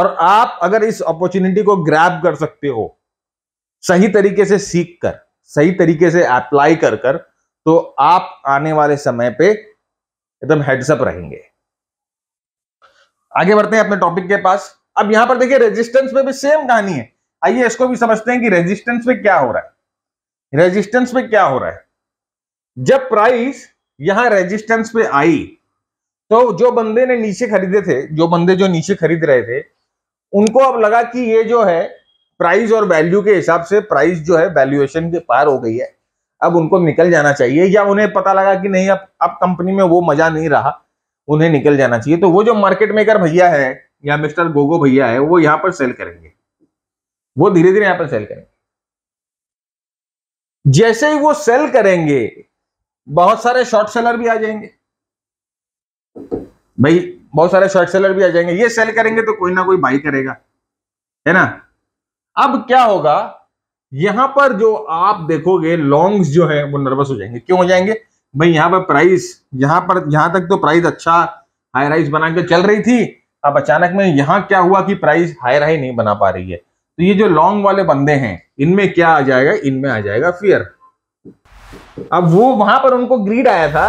और आप अगर इस अपॉर्चुनिटी को ग्रैब कर सकते हो सही तरीके से सीख कर सही तरीके से अप्लाई कर कर तो आप आने वाले समय पे एकदम हेड्सअप रहेंगे आगे बढ़ते हैं अपने टॉपिक के पास अब यहां पर देखिए रेजिस्टेंस में भी सेम कहानी है आइए इसको भी समझते हैं कि रेजिस्टेंस में क्या हो रहा है रेजिस्टेंस में क्या हो रहा है जब प्राइस यहां रेजिस्टेंस पे आई तो जो बंदे ने नीचे खरीदे थे जो बंदे जो नीचे खरीद रहे थे उनको अब लगा कि ये जो है प्राइस और वैल्यू के हिसाब से प्राइस जो है वैल्यूएशन के पार हो गई है अब उनको निकल जाना चाहिए या उन्हें पता लगा कि नहीं अब अब कंपनी में वो मजा नहीं रहा उन्हें निकल जाना चाहिए तो वो जो मार्केट मेकर भैया है या मिस्टर गोगो भैया है वो यहाँ पर सेल करेंगे वो धीरे धीरे यहां पर सेल करेंगे जैसे ही वो सेल करेंगे बहुत सारे शॉर्ट सेलर भी आ जाएंगे भाई बहुत सारे शॉर्ट सेलर भी आ जाएंगे ये सेल करेंगे तो कोई ना कोई बाई करेगा है ना अब क्या होगा यहां पर जो आप देखोगे लॉन्ग्स जो है वो नर्वस हो जाएंगे क्यों हो जाएंगे भाई यहां पर प्राइस यहां पर यहां तक तो प्राइस अच्छा हाई राइस बना के चल रही थी अब अचानक में यहाँ क्या हुआ कि प्राइस हायर हाई नहीं बना पा रही है तो ये जो लॉन्ग वाले बंदे हैं इनमें क्या आ जाएगा इनमें आ जाएगा फियर अब वो वहां पर उनको ग्रीड आया था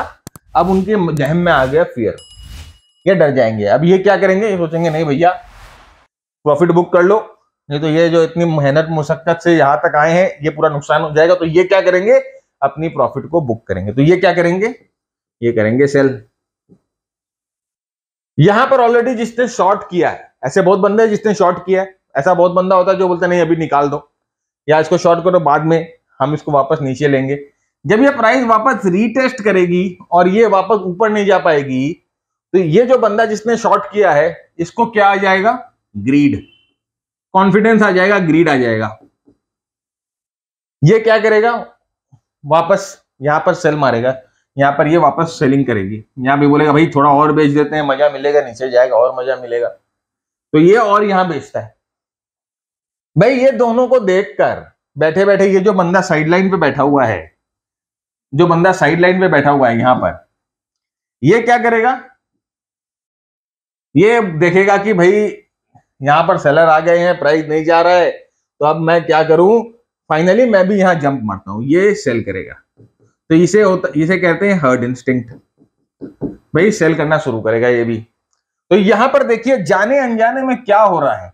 अब उनके जहम में आ गया फियर ये डर जाएंगे अब ये क्या करेंगे ये सोचेंगे नहीं भैया प्रॉफिट बुक कर लो नहीं तो ये जो इतनी मेहनत मुशक्कत से यहाँ तक आए हैं ये पूरा नुकसान हो जाएगा तो ये क्या करेंगे अपनी प्रॉफिट को बुक करेंगे तो ये क्या करेंगे ये करेंगे सेल यहां पर ऑलरेडी जिसने शॉर्ट किया है ऐसे बहुत बंदे हैं जिसने शॉर्ट किया है ऐसा बहुत बंदा होता है जो बोलता नहीं अभी निकाल दो या इसको शॉर्ट करो बाद में हम इसको वापस नीचे लेंगे जब यह प्राइस वापस रीटेस्ट करेगी और ये वापस ऊपर नहीं जा पाएगी तो ये जो बंदा जिसने शॉर्ट किया है इसको क्या आ जाएगा ग्रीड कॉन्फिडेंस आ जाएगा ग्रीड आ जाएगा ये क्या करेगा वापस यहां पर सेल मारेगा यहाँ पर ये वापस सेलिंग करेगी यहाँ भी बोलेगा भाई थोड़ा और बेच देते हैं मजा मिलेगा नीचे जाएगा और मजा मिलेगा तो ये और यहाँ बेचता है भाई ये दोनों को देखकर बैठे बैठे ये जो बंदा साइडलाइन पे बैठा हुआ है जो बंदा साइडलाइन पे बैठा हुआ है यहां पर ये क्या करेगा ये देखेगा कि भाई यहां पर सेलर आ गए हैं प्राइस नहीं जा रहा है तो अब मैं क्या करूं फाइनली मैं भी यहां जंप मारता हूं ये सेल करेगा तो इसे होता इसे कहते हैं हर्ड इंस्टिंक्ट भाई सेल करना शुरू करेगा ये भी तो यहां पर देखिए जाने अनजाने में क्या हो रहा है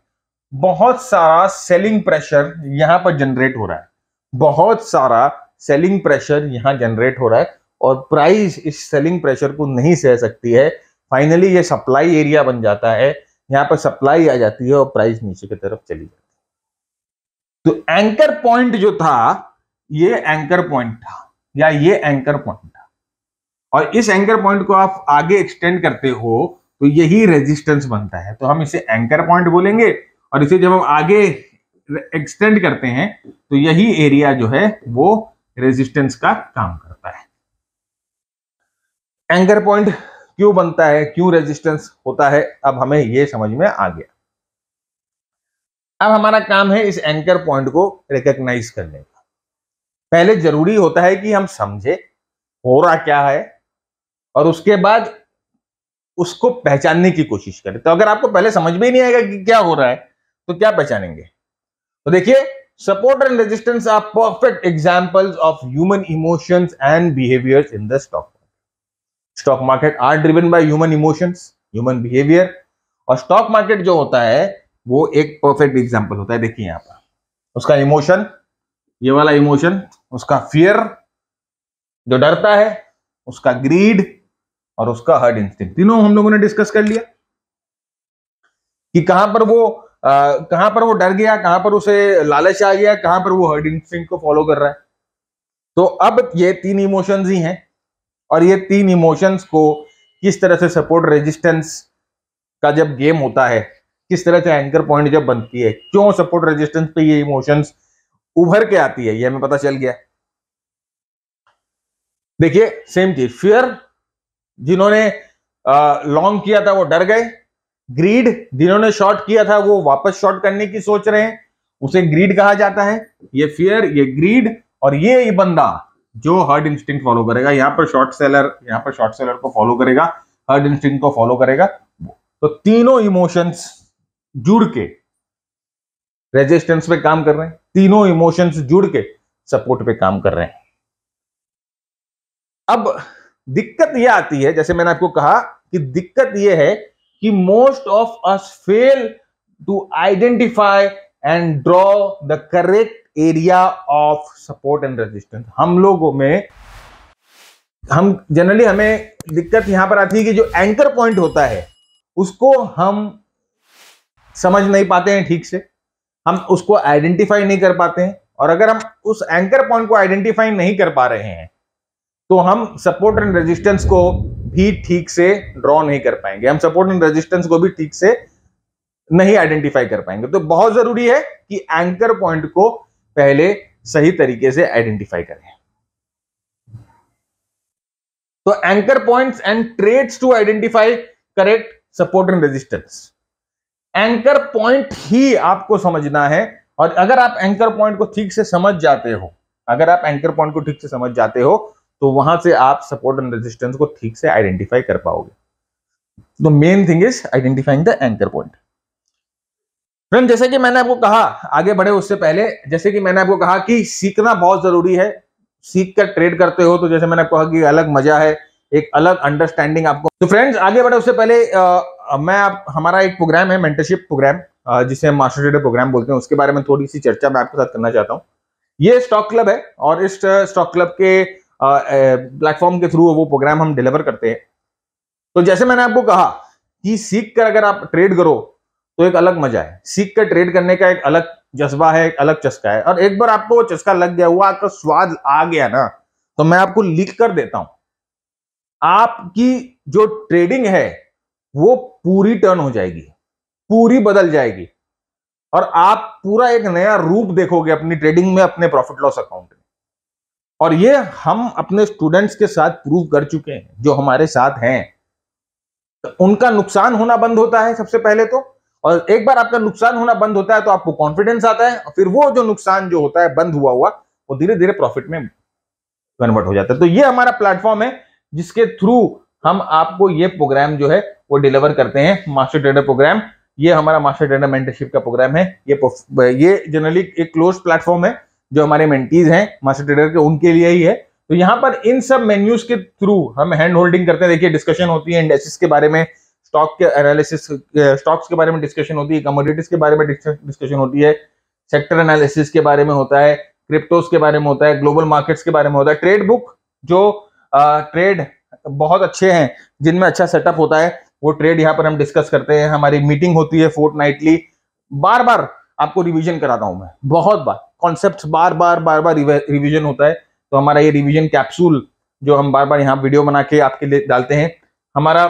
बहुत सारा सेलिंग प्रेशर यहां पर जनरेट हो रहा है बहुत सारा सेलिंग प्रेशर यहां जनरेट हो रहा है और प्राइस इस सेलिंग प्रेशर को नहीं सह सकती है फाइनली ये सप्लाई एरिया बन जाता है यहां पर सप्लाई आ जाती है और प्राइस नीचे की तरफ चली जाती है तो एंकर पॉइंट जो था ये एंकर पॉइंट था या ये एंकर पॉइंट और इस एंकर पॉइंट को आप आगे एक्सटेंड करते हो तो यही रेजिस्टेंस बनता है तो हम इसे एंकर पॉइंट बोलेंगे और इसे जब हम आगे एक्सटेंड करते हैं तो यही एरिया जो है वो रेजिस्टेंस का काम करता है एंकर पॉइंट क्यों बनता है क्यों रेजिस्टेंस होता है अब हमें यह समझ में आ गया अब हमारा काम है इस एंकर पॉइंट को रिकग्नाइज करने का पहले जरूरी होता है कि हम समझे हो रहा क्या है और उसके बाद उसको पहचानने की कोशिश करें तो अगर आपको पहले समझ में ही नहीं आएगा कि क्या हो रहा है तो क्या पहचानेंगे तो देखिए support and resistance are perfect examples of human emotions and behaviours in the stock market stock market are driven by human emotions human behaviour और स्टॉक मार्केट जो होता है वो एक परफेक्ट एग्जाम्पल होता है देखिए यहां पर उसका इमोशन ये वाला इमोशन उसका फियर जो डरता है उसका ग्रीड और उसका हर्ड इंस्टिंग तीनों हम लोगों ने डिस्कस कर लिया कि कहां पर वो आ, कहां पर वो डर गया कहां पर उसे लालच आ गया कहां पर वो हर्ड इंस्टिंग को फॉलो कर रहा है तो अब ये तीन इमोशंस ही हैं और ये तीन इमोशंस को किस तरह से सपोर्ट रेजिस्टेंस का जब गेम होता है किस तरह से एंकर पॉइंट जब बनती है क्यों सपोर्ट रेजिस्टेंस पे ये इमोशंस उभर के आती है यह हमें पता चल गया देखिए सेम चीज फियर जिन्होंने लॉन्ग किया था वो डर गए ग्रीड जिन्होंने शॉर्ट किया था वो वापस शॉर्ट करने की सोच रहे हैं उसे ग्रीड कहा जाता है ये फियर ये ग्रीड और ये, ये बंदा जो हर्ड इंस्टिंक्ट फॉलो करेगा यहां पर शॉर्ट सेलर यहां पर शॉर्ट सेलर को फॉलो करेगा हर्ड इंस्टिंक्ट को फॉलो करेगा तो तीनों इमोशंस जुड़ के रेजिस्टेंस पे काम कर रहे हैं तीनों इमोशंस जुड़ के सपोर्ट पे काम कर रहे हैं अब दिक्कत यह आती है जैसे मैंने आपको कहा कि दिक्कत यह है कि most of us fail to identify and draw the correct area of support and resistance हम लोगों में हम जनरली हमें दिक्कत यहां पर आती है कि जो एंकर पॉइंट होता है उसको हम समझ नहीं पाते हैं ठीक से हम उसको आइडेंटिफाई नहीं कर पाते हैं और अगर हम उस एंकर पॉइंट को आइडेंटिफाई नहीं कर पा रहे हैं तो हम सपोर्ट एंड रेजिस्टेंस को भी ठीक से ड्रॉ नहीं कर पाएंगे हम सपोर्ट एंड रेजिस्टेंस को भी ठीक से नहीं आइडेंटिफाई कर पाएंगे तो बहुत जरूरी है कि एंकर पॉइंट को पहले सही तरीके से आइडेंटिफाई करें तो anchor points and trades to identify correct support and resistance anchor point ही आपको समझना है और अगर आप एंकर पॉइंट को ठीक से समझ जाते हो अगर आप एंकर पॉइंट को ठीक से समझ जाते हो तो वहां से आप सपोर्ट एंड रेजिस्टेंस को ठीक से आइडेंटिफाई कर पाओगे तो main thing is identifying the anchor point friend जैसे कि मैंने आपको कहा आगे बढ़े उससे पहले जैसे कि मैंने आपको कहा कि सीखना बहुत जरूरी है सीख कर ट्रेड करते हो तो जैसे मैंने आपको कहा कि अलग मजा है एक अलग अंडरस्टैंडिंग आपको तो फ्रेंड्स आगे बढ़े उससे पहले आ, मैं आप हमारा एक प्रोग्राम है मेंटरशिप प्रोग्राम जिसे हम मास्टर ट्रेडर प्रोग्राम बोलते हैं उसके बारे में थोड़ी सी चर्चा मैं आपके साथ करना चाहता हूँ ये स्टॉक क्लब है और इस स्टॉक क्लब के प्लेटफॉर्म के थ्रू वो प्रोग्राम हम डिलीवर करते हैं तो जैसे मैंने आपको कहा कि सीख कर अगर आप ट्रेड करो तो एक अलग मजा है सीख कर ट्रेड करने का एक अलग जज्बा है एक अलग चस्का है और एक बार आपको वो चस्का लग गया हुआ आपका स्वाद आ गया ना तो मैं आपको लिख कर देता हूँ आपकी जो ट्रेडिंग है वो पूरी टर्न हो जाएगी पूरी बदल जाएगी और आप पूरा एक नया रूप देखोगे अपनी ट्रेडिंग में अपने प्रॉफिट लॉस अकाउंट में और ये हम अपने स्टूडेंट्स के साथ प्रूव कर चुके हैं जो हमारे साथ हैं तो उनका नुकसान होना बंद होता है सबसे पहले तो और एक बार आपका नुकसान होना बंद होता है तो आपको कॉन्फिडेंस आता है और फिर वो जो नुकसान जो होता है बंद हुआ हुआ वो धीरे धीरे प्रॉफिट में कन्वर्ट हो जाता है तो ये हमारा प्लेटफॉर्म है जिसके थ्रू हम आपको ये प्रोग्राम जो है वो डिलीवर करते हैं मास्टर ट्रेडर प्रोग्राम ये हमारा मास्टर ट्रेडर मेंटरशिप का प्रोग्राम है ये ये जनरली एक क्लोज प्लेटफॉर्म है जो हमारे मेंटीज हैं मास्टर ट्रेडर के उनके लिए ही है तो यहाँ पर इन सब मेन्यूज के थ्रू हम हैंड होल्डिंग करते हैं देखिए डिस्कशन होती है इंडेसिस के बारे में स्टॉक के एनालिसिस स्टॉक्स के बारे में डिस्कशन होती है कमोडिटीज के बारे में डिस्कशन होती है सेक्टर एनालिसिस के बारे में होता है क्रिप्टोज के बारे में होता है ग्लोबल मार्केट्स के बारे में होता है ट्रेड बुक जो ट्रेड बहुत अच्छे हैं जिनमें अच्छा सेटअप होता है वो ट्रेड यहाँ पर हम डिस्कस करते हैं हमारी मीटिंग होती है फोर्थ नाइटली बार बार आपको रिविजन कराता हूं मैं बहुत बार कॉन्सेप्ट बार बार बार बार रिविजन होता है तो हमारा ये रिविजन कैप्सूल जो हम बार बार यहाँ वीडियो बना के आपके लिए डालते हैं हमारा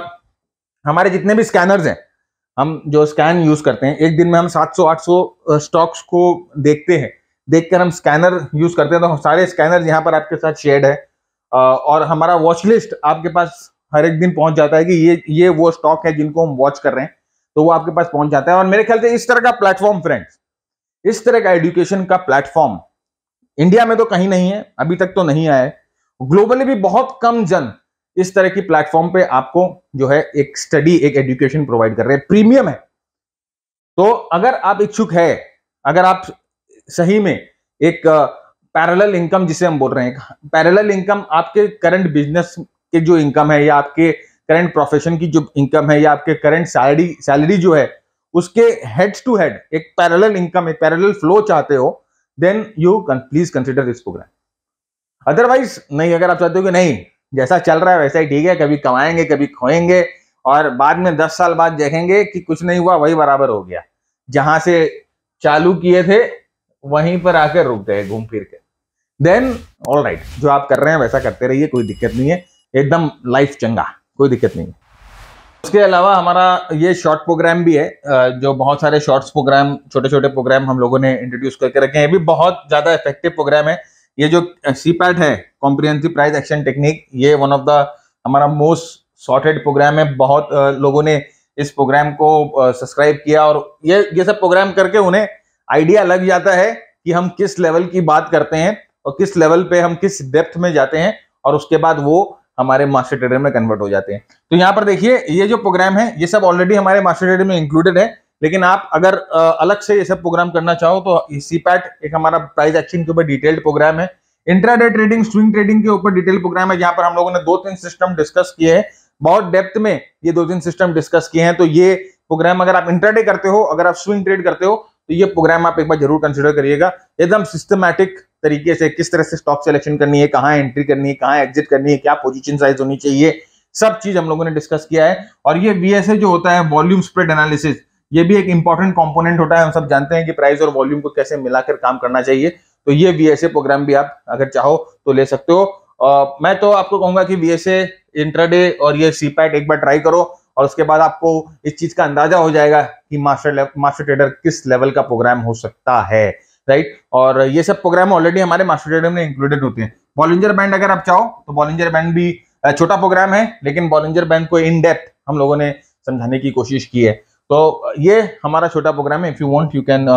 हमारे जितने भी स्कैनर्स हैं हम जो स्कैन यूज करते हैं एक दिन में हम 700-800 स्टॉक्स को देखते हैं देखकर हम स्कैनर यूज करते हैं तो सारे स्कैनर यहाँ पर आपके साथ शेयर है और हमारा वॉच लिस्ट आपके पास हर एक दिन पहुंच जाता है कि ये ये वो स्टॉक है जिनको हम वॉच कर रहे हैं तो वो आपके पास पहुंच जाता है और मेरे ख्याल से इस तरह का प्लेटफॉर्म फ्रेंड्स इस तरह का एडुकेशन का प्लेटफॉर्म इंडिया में तो कहीं नहीं है अभी तक तो नहीं आया है ग्लोबली भी बहुत कम जन इस तरह की प्लेटफॉर्म पे आपको जो है एक स्टडी एक एडुकेशन प्रोवाइड कर रहे हैं प्रीमियम है तो अगर आप इच्छुक है अगर आप सही में एक पैरेलल इनकम जिसे हम बोल रहे हैं पैरेलल इनकम आपके करंट बिजनेस के जो इनकम है या आपके करंट प्रोफेशन की जो इनकम है या आपके करंट सैलरी सैलरी जो है उसके हेड टू हेड एक पैरेलल इनकम एक पैरेलल फ्लो चाहते हो then you please consider this programme otherwise नहीं अगर आप चाहते हो कि नहीं जैसा चल रहा है वैसा ही ठीक है कभी कमाएंगे कभी खोएंगे और बाद में दस साल बाद देखेंगे कि कुछ नहीं हुआ वही बराबर हो गया जहां से चालू किए थे वहीं पर आकर रुक गए घूम फिर के देन ऑल राइट जो आप कर रहे हैं वैसा करते रहिए कोई दिक्कत नहीं है एकदम लाइफ चंगा कोई दिक्कत नहीं है उसके अलावा हमारा ये शॉर्ट प्रोग्राम भी है जो बहुत सारे शॉर्ट्स प्रोग्राम छोटे छोटे प्रोग्राम हम लोगों ने इंट्रोड्यूस करके रखे हैं ये भी बहुत ज़्यादा इफेक्टिव प्रोग्राम है ये जो सी पैट है कॉम्प्रिहेंसिव प्राइस एक्शन टेक्निक ये वन ऑफ द हमारा मोस्ट सॉर्टेड प्रोग्राम है बहुत लोगों ने इस प्रोग्राम को सब्सक्राइब किया और ये ये सब प्रोग्राम करके उन्हें आइडिया लग जाता है कि हम किस लेवल की बात करते हैं और किस लेवल पे हम किस डेप्थ में जाते हैं और उसके बाद वो हमारे मास्टर ट्रेडर में कन्वर्ट हो जाते हैं तो यहाँ पर देखिए ये जो प्रोग्राम है ये सब ऑलरेडी हमारे मास्टर ट्रेडर में इंक्लूडेड है लेकिन आप अगर अलग से ये सब प्रोग्राम करना चाहो तो सी एक हमारा प्राइस एक्शन के ऊपर डिटेल्ड प्रोग्राम है इंट्राडे ट्रेडिंग स्विंग ट्रेडिंग के ऊपर डिटेल प्रोग्राम है जहां पर हम लोगों ने दो तीन सिस्टम डिस्कस किए हैं बहुत डेप्थ में ये दो तीन सिस्टम डिस्कस किए हैं तो ये प्रोग्राम अगर आप इंट्राडे करते हो अगर आप स्विंग ट्रेड करते हो तो ये प्रोग्राम आप एक बार जरूर कंसिडर करिएगा एकदम सिस्टमैटिक तरीके से किस तरह से स्टॉक सिलेक्शन करनी है कहाँ एंट्री करनी है कहाँ एग्जिट करनी है क्या पोजिशन साइज होनी चाहिए सब चीज हम लोगों ने डिस्कस किया है और ये वीएसए जो होता है वॉल्यूम स्प्रेड एनालिसिस ये भी एक इंपॉर्टेंट कॉम्पोनेंट होता है हम सब जानते हैं कि प्राइस और वॉल्यूम को कैसे मिलाकर काम करना चाहिए तो ये वी प्रोग्राम भी आप अगर चाहो तो ले सकते हो आ, मैं तो आपको कहूंगा कि वी इंट्राडे और ये सीपैट एक बार ट्राई करो और उसके बाद आपको इस चीज का अंदाजा हो जाएगा कि मास्टर मास्टर ट्रेडर किस लेवल का प्रोग्राम हो सकता है राइट और ये सब प्रोग्राम ऑलरेडी हमारे मास्टर ट्रेडर में इंक्लूडेड होते हैं बॉलिंजर बैंड अगर आप चाहो तो बॉलिंजर बैंड भी छोटा प्रोग्राम है लेकिन बॉलिंजर बैंड को इन डेप्थ हम लोगों ने समझाने की कोशिश की है तो ये हमारा छोटा प्रोग्राम है if you want you can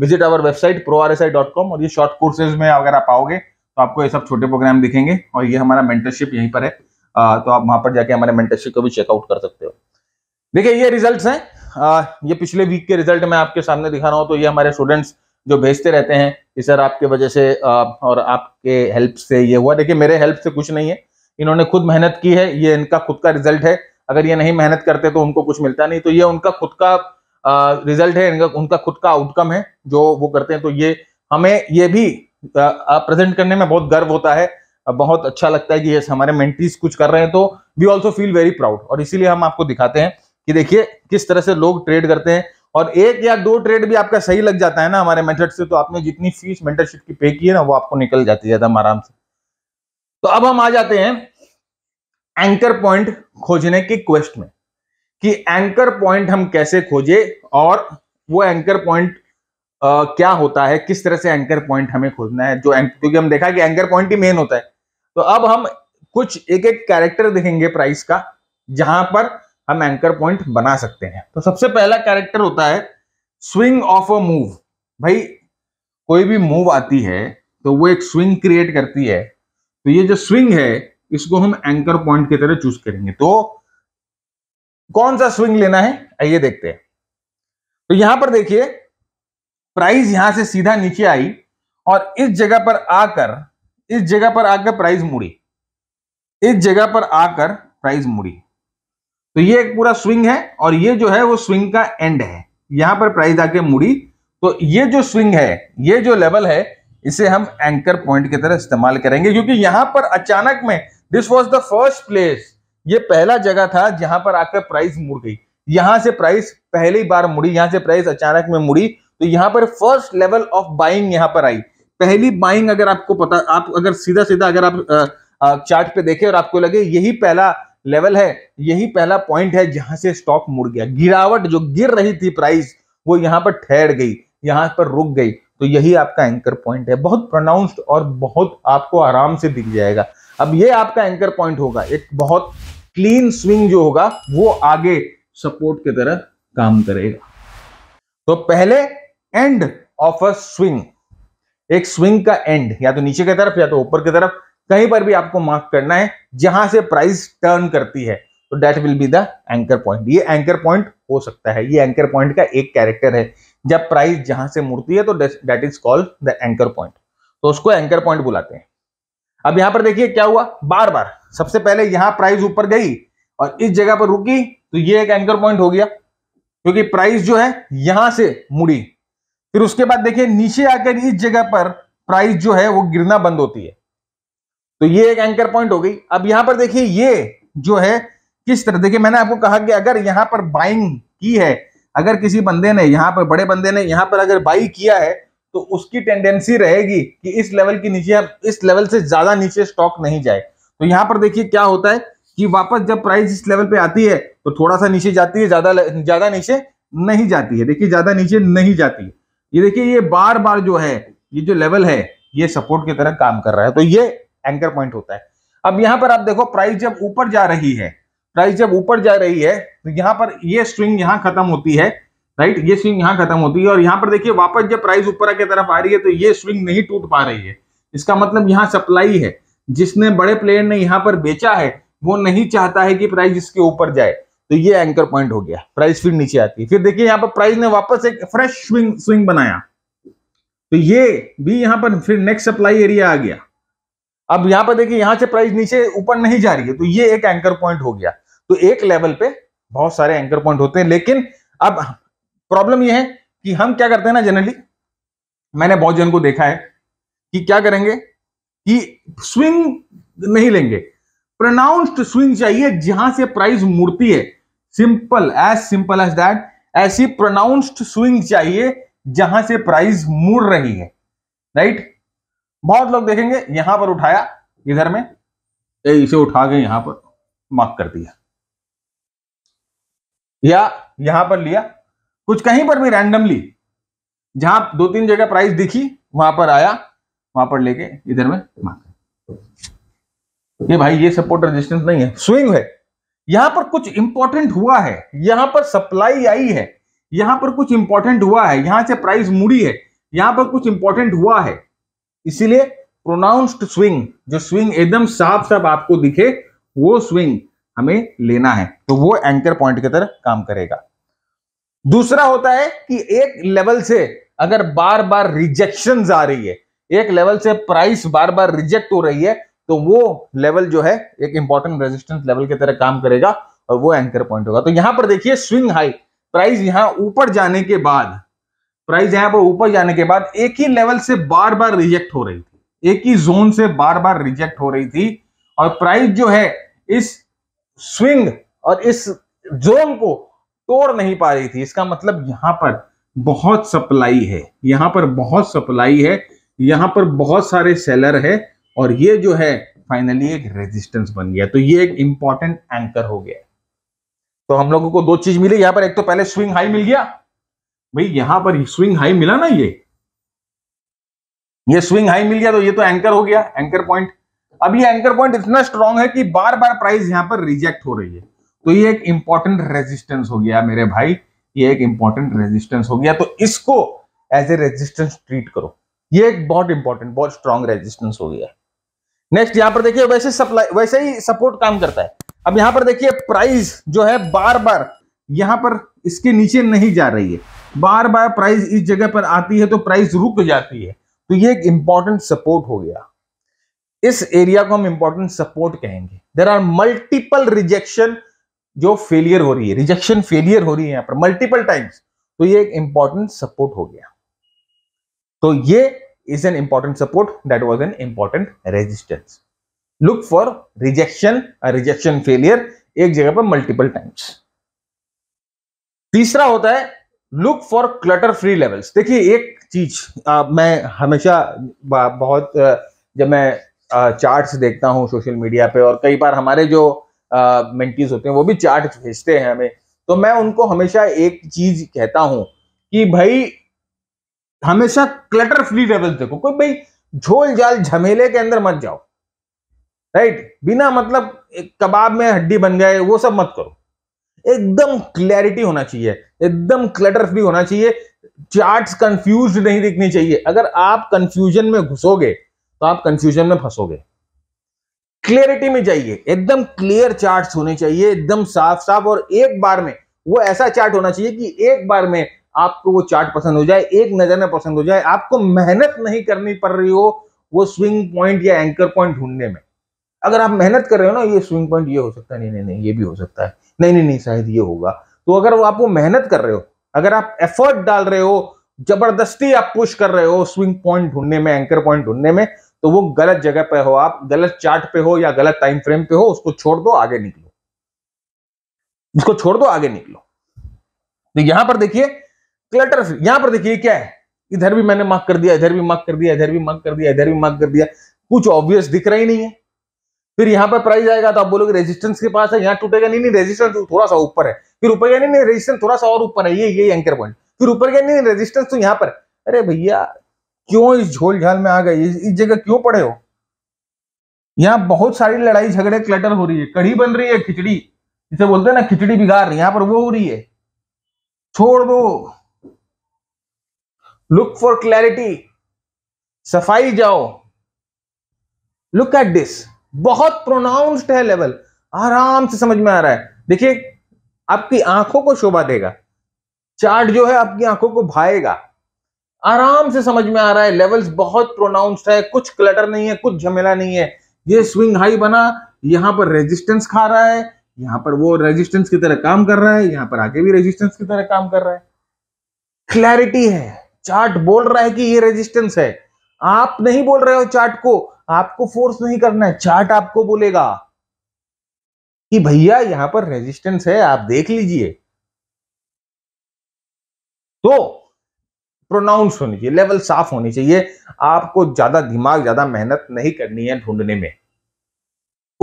visit our website pro R S I dot com और ये शॉर्ट कोर्सेज में अगर आप आओगे तो आपको ये सब छोटे प्रोग्राम दिखेंगे और ये हमारा मेंटरशिप यहीं पर है आ, तो आप वहां पर जाके हमारे मेंटरशिप को भी चेकआउट कर सकते हो देखिए ये रिजल्ट्स हैं ये पिछले वीक के रिजल्ट मैं आपके सामने दिखा रहा हूँ तो ये हमारे स्टूडेंट्स जो भेजते रहते हैं कि सर आपके वजह से और आपके हेल्प से ये हुआ देखिए मेरे हेल्प से कुछ नहीं है इन्होंने खुद मेहनत की है ये इनका खुद का रिजल्ट है अगर ये नहीं मेहनत करते तो उनको कुछ मिलता नहीं तो ये उनका खुद का रिजल्ट है इनका उनका खुद का आउटकम है जो वो करते हैं तो ये हमें ये भी प्रेजेंट करने में बहुत गर्व होता है बहुत अच्छा लगता है कि ये हमारे मेंटीज कुछ कर रहे हैं तो we also feel very proud और इसीलिए हम आपको दिखाते हैं कि देखिए किस तरह से लोग ट्रेड करते हैं और एक या दो ट्रेड भी आपका सही लग जाता है ना हमारे मेथड से तो आपने जितनी फीस मेंटरशिप की पे की है ना वो आपको निकल जाती है आराम से तो अब हम आ जाते हैं एंकर पॉइंट खोजने की क्वेस्ट में कि एंकर पॉइंट हम कैसे खोजे और वो एंकर पॉइंट क्या होता है किस तरह से एंकर पॉइंट हमें खोजना है जो क्योंकि हम देखा कि एंकर पॉइंट ही मेन होता है तो अब हम कुछ एक एक कैरेक्टर देखेंगे प्राइस का जहां पर हम एंकर पॉइंट बना सकते हैं तो सबसे पहला कैरेक्टर होता है स्विंग ऑफ अ मूव भाई कोई भी मूव आती है तो वो एक स्विंग क्रिएट करती है तो ये जो स्विंग है इसको हम एंकर पॉइंट की तरह चूज करेंगे तो कौन सा स्विंग लेना है आइए देखते हैं तो यहां पर देखिए प्राइस यहां से सीधा नीचे आई और इस जगह पर आकर इस जगह पर आकर प्राइस मुड़ी इस जगह पर आकर प्राइस मुड़ी तो ये एक पूरा स्विंग है और ये जो है वो स्विंग का एंड है यहां पर प्राइस आके मुड़ी तो ये जो स्विंग है ये जो लेवल है इसे हम एंकर पॉइंट की तरह इस्तेमाल करेंगे क्योंकि यहां पर अचानक में this was the first place ये पहला जगह था जहां पर आकर प्राइस मुड़ गई यहां से प्राइस पहली बार मुड़ी यहां से प्राइस अचानक में मुड़ी तो यहां पर फर्स्ट लेवल ऑफ बाइंग यहां पर आई पहली बाइंग अगर आपको पता आप अगर सीधा सीधा अगर आप आ, आ, चार्ट पे देखें और आपको लगे यही पहला लेवल है यही पहला पॉइंट है जहां से स्टॉक मुड़ गया गिरावट जो गिर रही थी प्राइस वो यहां पर ठहर गई यहां पर रुक गई तो यही आपका एंकर पॉइंट है बहुत प्रोनाउंस्ड और बहुत आपको आराम से दिख जाएगा अब ये आपका एंकर पॉइंट होगा एक बहुत क्लीन स्विंग जो होगा वो आगे सपोर्ट की तरह काम करेगा तो पहले एंड ऑफ अ स्विंग एक स्विंग का एंड या तो नीचे की तरफ या तो ऊपर की तरफ कहीं पर भी आपको मार्क करना है जहां से प्राइस टर्न करती है तो that will be the anchor point ये एंकर पॉइंट हो सकता है ये एंकर पॉइंट का एक कैरेक्टर है जब प्राइस जहां से मुड़ती है तो that is called the anchor point तो उसको एंकर पॉइंट बुलाते हैं अब यहां पर देखिए क्या हुआ बार बार सबसे पहले यहां प्राइस ऊपर गई और इस जगह पर रुकी तो ये एक एंकर पॉइंट हो गया क्योंकि प्राइस जो है यहां से मुड़ी फिर उसके बाद देखिए नीचे आकर इस जगह पर प्राइस जो है वो गिरना बंद होती है तो ये एक एंकर पॉइंट हो गई अब यहां पर देखिए ये जो है किस तरह देखिए मैंने आपको कहा कि अगर यहां पर बाइंग की है अगर किसी बंदे ने यहां पर बड़े बंदे ने यहां पर अगर बाई किया है तो उसकी टेंडेंसी रहेगी कि इस लेवल के नीचे इस लेवल से ज्यादा नीचे स्टॉक नहीं जाए तो यहां पर देखिए क्या होता है कि वापस जब प्राइस इस लेवल पे आती है तो थोड़ा सा नीचे जाती है ज्यादा ज्यादा नीचे नहीं जाती है देखिए ज्यादा नीचे नहीं जाती है ये देखिए ये बार बार जो है ये जो लेवल है ये सपोर्ट की तरह काम कर रहा है तो ये एंकर पॉइंट होता है अब यहां पर आप देखो प्राइस जब ऊपर जा रही है प्राइस जब ऊपर जा रही है तो यहां पर ये स्ट्रिंग यहां खत्म होती है राइट ये स्विंग यहां खत्म होती है और यहां पर देखिए वापस जब प्राइस ऊपर की तरफ आ रही है तो ये स्विंग नहीं टूट पा रही है इसका मतलब यहां सप्लाई है जिसने बड़े प्लेयर ने यहाँ पर बेचा है वो नहीं चाहता है कि प्राइस इसके ऊपर जाए तो ये एंकर पॉइंट हो गया प्राइस फिर नीचे आती है फिर देखिए यहां पर प्राइस ने वापस एक फ्रेश स्विंग स्विंग बनाया तो ये भी यहाँ पर फिर नेक्स्ट सप्लाई एरिया आ गया अब यहां पर देखिए यहां से प्राइस नीचे ऊपर नहीं जा रही है तो ये एक एंकर पॉइंट हो गया तो एक लेवल पे बहुत सारे एंकर पॉइंट होते हैं लेकिन अब प्रॉब्लम ये है कि हम क्या करते हैं ना जनरली मैंने बहुत जन को देखा है कि क्या करेंगे कि स्विंग नहीं लेंगे प्रोनाउंस्ड स्विंग चाहिए जहां से प्राइस मुड़ती है simple as simple as that ऐसी प्रोनाउंस्ड स्विंग चाहिए जहां से प्राइस मुड़ रही है राइट बहुत लोग देखेंगे यहां पर उठाया इधर में इसे उठा के यहां पर मार्क कर दिया या यहां पर लिया कुछ कहीं पर भी रैंडमली जहां दो तीन जगह प्राइस दिखी वहां पर आया वहां पर लेके इधर में मार्क ये भाई ये सपोर्ट रेजिस्टेंस नहीं है स्विंग है यहां पर कुछ इंपॉर्टेंट हुआ है यहां पर सप्लाई आई है यहां पर कुछ इंपॉर्टेंट हुआ है यहां से प्राइस मुड़ी है यहां पर कुछ इंपॉर्टेंट हुआ है इसीलिए प्रोनाउंस्ड स्विंग जो स्विंग एकदम साफ साफ आपको दिखे वो स्विंग हमें लेना है तो वो एंकर पॉइंट की तरह काम करेगा दूसरा होता है कि एक लेवल से अगर बार बार रिजेक्शन आ रही है एक लेवल से प्राइस बार बार रिजेक्ट हो रही है तो वो लेवल जो है एक इंपॉर्टेंट रेजिस्टेंस लेवल की तरह काम करेगा और वो एंकर पॉइंट होगा तो यहां पर देखिए स्विंग हाई प्राइस यहां ऊपर जाने के बाद प्राइस यहाँ पर ऊपर जाने के बाद एक ही लेवल से बार बार रिजेक्ट हो रही थी एक ही जोन से बार बार रिजेक्ट हो रही थी और प्राइस जो है इस स्विंग और इस जोन को तोड़ नहीं पा रही थी इसका मतलब यहां पर बहुत सप्लाई है यहां पर बहुत सप्लाई है यहां पर बहुत सारे सेलर है और ये जो है फाइनली एक रेजिस्टेंस बन गया तो ये एक इंपॉर्टेंट एंकर हो गया तो हम लोगों को दो चीज मिली यहां पर एक तो पहले स्विंग हाई मिल गया भाई यहां पर स्विंग हाई मिला ना ये ये स्विंग हाई मिल गया तो ये तो एंकर हो गया एंकर पॉइंट अब ये एंकर पॉइंट इतना स्ट्रांग है कि बार बार प्राइस यहां पर रिजेक्ट हो रही है तो ये एक इंपॉर्टेंट रेजिस्टेंस हो गया मेरे भाई ये एक इंपॉर्टेंट रेजिस्टेंस हो गया तो इसको एज ए रेजिस्टेंस ट्रीट करो ये एक बहुत इंपॉर्टेंट बहुत स्ट्रांग रेजिस्टेंस हो गया नेक्स्ट यहां पर देखिए वैसे सप्लाई वैसे ही सपोर्ट काम करता है अब यहां पर देखिए प्राइस जो है बार बार यहां पर इसके नीचे नहीं जा रही है बार बार प्राइस इस जगह पर आती है तो प्राइस रुक जाती है तो ये एक इंपॉर्टेंट सपोर्ट हो गया इस एरिया को हम इंपॉर्टेंट सपोर्ट कहेंगे देर आर मल्टीपल रिजेक्शन जो फेलियर हो रही है रिजेक्शन फेलियर हो रही है यहां पर मल्टीपल टाइम्स तो ये एक इंपॉर्टेंट सपोर्ट हो गया तो ये is an important support that was an important resistance look for rejection rejection failure एक जगह पर मल्टीपल टाइम्स तीसरा होता है look for clutter free levels देखिए एक चीज आ, मैं हमेशा बहुत जब मैं चार्ट्स देखता हूँ सोशल मीडिया पे और कई बार हमारे जो मेंटीज होते हैं वो भी चार्ट भेजते हैं हमें तो मैं उनको हमेशा एक चीज कहता हूं कि भाई हमेशा क्लटर फ्री लेवल देखो कोई भाई झोल जाल झमेले के अंदर मत जाओ राइट बिना मतलब कबाब में हड्डी बन गए वो सब मत करो एकदम क्लैरिटी होना चाहिए एकदम क्लटर फ्री होना चाहिए चार्ट्स कंफ्यूज नहीं दिखनी चाहिए अगर आप कंफ्यूजन में घुसोगे तो आप कंफ्यूजन में फंसोगे क्लियरिटी में जाइए एकदम क्लियर चार्ट्स होने चाहिए एकदम साफ साफ और एक बार में वो ऐसा चार्ट होना चाहिए कि एक बार में आपको वो चार्ट पसंद हो जाए एक नजर में पसंद हो जाए आपको मेहनत नहीं करनी पड़ रही हो वो स्विंग पॉइंट या एंकर पॉइंट ढूंढने में अगर आप मेहनत कर रहे हो ना ये स्विंग पॉइंट ये हो सकता है नहीं नहीं नहीं ये भी हो सकता है नहीं नहीं नहीं शायद ये होगा तो अगर वो आप वो मेहनत कर रहे हो अगर आप एफर्ट डाल रहे हो जबरदस्ती आप पुश कर रहे हो स्विंग पॉइंट ढूंढने में एंकर पॉइंट ढूंढने में तो वो गलत जगह पे हो आप गलत चार्ट पे हो या गलत टाइम फ्रेम पे हो उसको छोड़ दो आगे निकलो उसको छोड़ दो आगे निकलो तो यहां पर देखिए क्लटर यहां पर देखिए क्या है इधर भी मैंने मार्क कर दिया इधर भी मार्क कर दिया इधर भी मार्क कर दिया इधर भी मार्क कर दिया कुछ ऑब्वियस दिख रहा ही नहीं है फिर यहाँ पर प्राइस आएगा तो आप बोलोगे रेजिस्टेंस के पास है यहाँ टूटेगा नहीं नहीं रेजिस्टेंस तो थोड़ा सा ऊपर है फिर ऊपर गया नहीं नहीं रेजिस्टेंस थोड़ा सा और ऊपर है ये ये एंकर पॉइंट फिर ऊपर गया नहीं रेजिस्टेंस तो यहाँ पर अरे भैया क्यों इस झोल झाल में आ गए इस जगह क्यों पड़े हो यहाँ बहुत सारी लड़ाई झगड़े क्लटर हो रही है कढ़ी बन रही है खिचड़ी जिसे बोलते हैं ना खिचड़ी बिगाड़ रही यहाँ पर वो हो रही है छोड़ दो लुक फॉर क्लैरिटी सफाई जाओ लुक एट दिस बहुत प्रोनाउंस्ड है लेवल आराम से समझ में आ रहा है देखिए आपकी आंखों को शोभा देगा चार्ट जो है आपकी आंखों को भाएगा आराम से समझ में आ रहा है लेवल्स बहुत प्रोनाउंस्ड है कुछ क्लटर नहीं है कुछ झमेला नहीं है ये स्विंग हाई बना यहां पर रेजिस्टेंस खा रहा है यहां पर वो रेजिस्टेंस की तरह काम कर रहा है यहां पर आगे भी रेजिस्टेंस की तरह काम कर रहा है क्लैरिटी है चार्ट बोल रहा है कि ये रेजिस्टेंस है आप नहीं बोल रहे हो चार्ट को आपको फोर्स नहीं करना है चार्ट आपको बोलेगा कि भैया यहां पर रेजिस्टेंस है आप देख लीजिए तो प्रोनाउंस होनी चाहिए लेवल साफ होनी चाहिए आपको ज्यादा दिमाग ज्यादा मेहनत नहीं करनी है ढूंढने में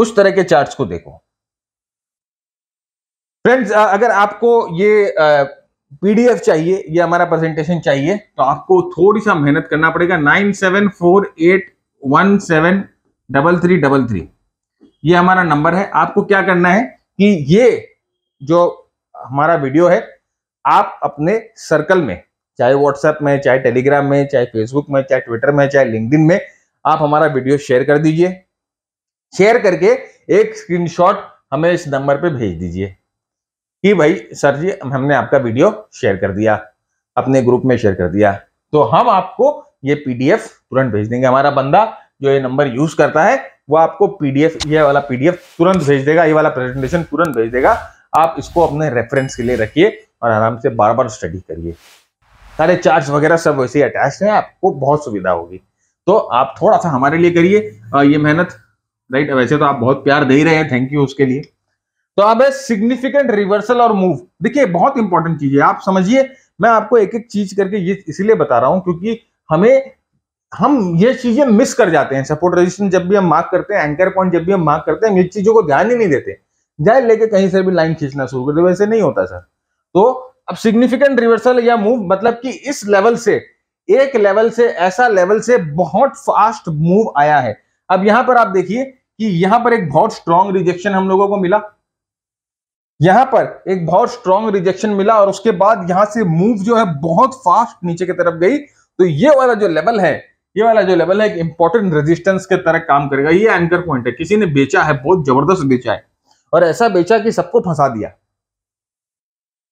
उस तरह के चार्ट्स को देखो फ्रेंड्स अगर आपको ये पीडीएफ चाहिए या हमारा प्रेजेंटेशन चाहिए तो आपको थोड़ी सा मेहनत करना पड़ेगा nine seven four eight one seven double three double three ये हमारा नंबर है आपको क्या करना है कि ये जो हमारा वीडियो है आप अपने सर्कल में चाहे व्हाट्सएप में चाहे टेलीग्राम में चाहे फेसबुक में चाहे ट्विटर में चाहे लिंकडिन में आप हमारा वीडियो शेयर कर दीजिए शेयर करके एक स्क्रीनशॉट हमें इस नंबर पे भेज दीजिए कि भाई सर जी हमने आपका वीडियो शेयर कर दिया अपने ग्रुप में शेयर कर दिया तो हम आपको ये पीडीएफ तुरंत भेज देंगे हमारा बंदा जो ये नंबर यूज करता है वो आपको पीडीएफ ये वाला पीडीएफ तुरंत भेज देगा ये वाला प्रेजेंटेशन तुरंत भेज देगा आप इसको अपने रेफरेंस के लिए रखिए और आराम से बार बार स्टडी करिए सारे चार्ज वगैरह सब वैसे ही अटैच है आपको बहुत सुविधा होगी तो आप थोड़ा सा हमारे लिए करिए ये मेहनत राइट वैसे तो आप बहुत प्यार दे ही रहे हैं थैंक यू उसके लिए तो अब है सिग्निफिकेंट रिवर्सल और मूव देखिए बहुत इंपॉर्टेंट चीज है आप समझिए मैं आपको एक एक चीज करके ये इसीलिए बता रहा हूं क्योंकि हमें हम ये चीजें मिस कर जाते हैं सपोर्ट रेजिस्टेंस जब भी हम मार्क करते हैं एंकर पॉइंट जब भी हम मार्क करते हैं हम इन चीजों को ध्यान ही नहीं देते जाए लेके कहीं से भी लाइन खींचना शुरू करते वैसे नहीं होता सर तो अब सिग्निफिकेंट रिवर्सल या मूव मतलब कि इस लेवल से एक लेवल से ऐसा लेवल से बहुत फास्ट मूव आया है अब यहां पर आप देखिए कि यहां पर एक बहुत स्ट्रॉन्ग रिजेक्शन हम लोगों को मिला यहां पर एक बहुत स्ट्रॉन्ग रिजेक्शन मिला और उसके बाद यहां से मूव जो है बहुत फास्ट नीचे की तरफ गई तो ये वाला जो लेवल है ये वाला जो लेवल है एक इंपॉर्टेंट रेजिस्टेंस के तरह काम करेगा ये एंकर पॉइंट है किसी ने बेचा है बहुत जबरदस्त बेचा है और ऐसा बेचा कि सबको फंसा दिया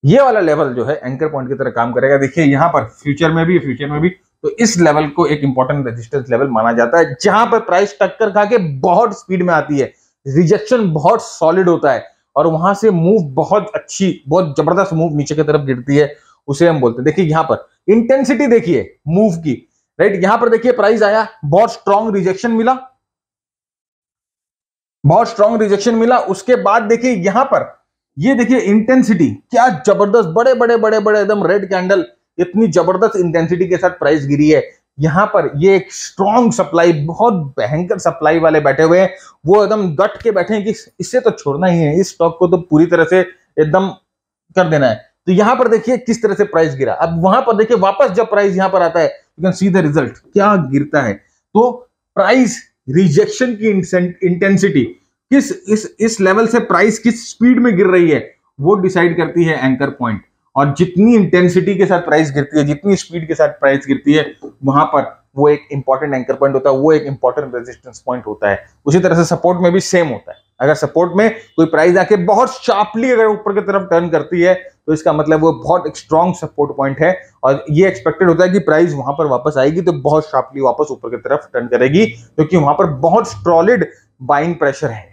ये वाला लेवल जो है एंकर पॉइंट की तरह काम करेगा देखिए यहां पर फ्यूचर में भी फ्यूचर में भी तो इस लेवल को एक इंपॉर्टेंट रेजिस्टेंस लेवल माना जाता है जहां पर प्राइस टक्कर खा के बहुत स्पीड में आती है रिजेक्शन बहुत सॉलिड होता है और वहां से मूव बहुत अच्छी बहुत जबरदस्त मूव नीचे की तरफ गिरती है उसे हम बोलते हैं देखिए यहां पर इंटेंसिटी देखिए मूव की राइट यहां पर देखिए प्राइस आया बहुत स्ट्रॉन्ग रिजेक्शन मिला बहुत स्ट्रॉन्ग रिजेक्शन मिला उसके बाद देखिए यहां पर ये देखिए इंटेंसिटी क्या जबरदस्त बड़े बड़े बड़े बड़े एकदम रेड कैंडल इतनी जबरदस्त इंटेंसिटी के साथ प्राइस गिरी है यहाँ पर ये एक स्ट्रॉन्ग सप्लाई बहुत भयंकर सप्लाई वाले बैठे हुए हैं वो एकदम डट के बैठे हैं कि इससे तो छोड़ना ही है इस स्टॉक को तो पूरी तरह से एकदम कर देना है तो यहां पर देखिए किस तरह से प्राइस गिरा अब वहां पर देखिए वापस जब प्राइस यहाँ पर आता है you can see the result क्या गिरता है तो प्राइस रिजेक्शन की इंटेंसिटी किस इस इस लेवल से प्राइस किस स्पीड में गिर रही है वो डिसाइड करती है एंकर पॉइंट और जितनी इंटेंसिटी के साथ प्राइस गिरती है जितनी स्पीड के साथ प्राइस गिरती है वहां पर वो एक इंपॉर्टेंट एंकर पॉइंट होता है वो एक इंपॉर्टेंट रेजिस्टेंस पॉइंट होता है उसी तरह से सपोर्ट में भी सेम होता है अगर सपोर्ट में कोई प्राइस आके बहुत शार्पली अगर ऊपर की तरफ टर्न करती है तो इसका मतलब वो बहुत स्ट्रॉन्ग सपोर्ट पॉइंट है और ये एक्सपेक्टेड होता है कि प्राइस वहां पर वापस आएगी तो बहुत शार्पली वापस ऊपर की तरफ टर्न करेगी क्योंकि तो वहां पर बहुत स्ट्रॉलिड बाइंग प्रेशर है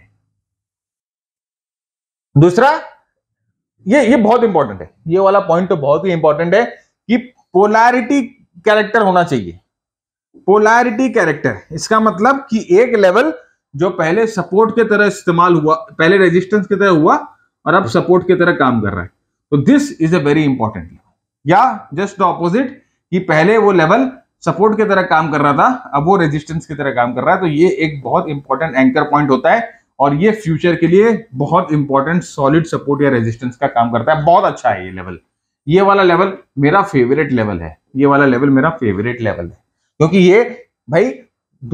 दूसरा ये ये बहुत इंपॉर्टेंट है ये वाला पॉइंट तो बहुत ही इंपॉर्टेंट है कि पोलैरिटी कैरेक्टर होना चाहिए पोलैरिटी कैरेक्टर इसका मतलब कि एक लेवल जो पहले सपोर्ट के तरह इस्तेमाल हुआ पहले रेजिस्टेंस की तरह हुआ और अब सपोर्ट की तरह काम कर रहा है तो this is a very important level या जस्ट द ऑपोजिट कि पहले वो लेवल सपोर्ट की तरह काम कर रहा था अब वो रेजिस्टेंस की तरह काम कर रहा है तो ये एक बहुत इंपॉर्टेंट एंकर पॉइंट होता है और ये फ्यूचर के लिए बहुत इंपॉर्टेंट सॉलिड सपोर्ट या रेजिस्टेंस का काम करता है बहुत अच्छा है ये लेवल ये वाला लेवल मेरा फेवरेट लेवल है ये वाला लेवल मेरा फेवरेट लेवल है क्योंकि ये भाई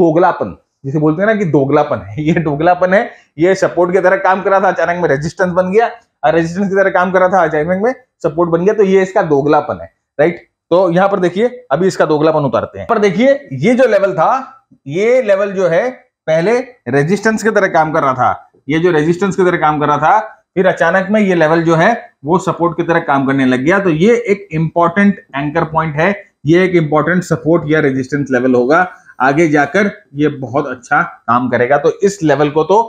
दोगलापन जिसे बोलते हैं ना कि दोगलापन है ये दोगलापन है ये सपोर्ट की तरह काम कर रहा था अचानक में रेजिस्टेंस बन गया और रेजिस्टेंस की तरह काम कर रहा था अचानक में सपोर्ट बन गया तो ये इसका दोगलापन है राइट तो यहां पर देखिए अभी इसका दोगलापन उतारते हैं पर देखिए ये जो लेवल था ये लेवल जो है पहले रेजिस्टेंस की तरह काम कर रहा था ये जो रेजिस्टेंस की तरह काम कर रहा था फिर अचानक में ये लेवल जो है वो सपोर्ट की तरह काम करने लग गया तो ये एक इंपॉर्टेंट एंकर पॉइंट है ये एक इंपॉर्टेंट सपोर्ट या रेजिस्टेंस लेवल होगा आगे जाकर ये बहुत अच्छा काम करेगा तो इस लेवल को तो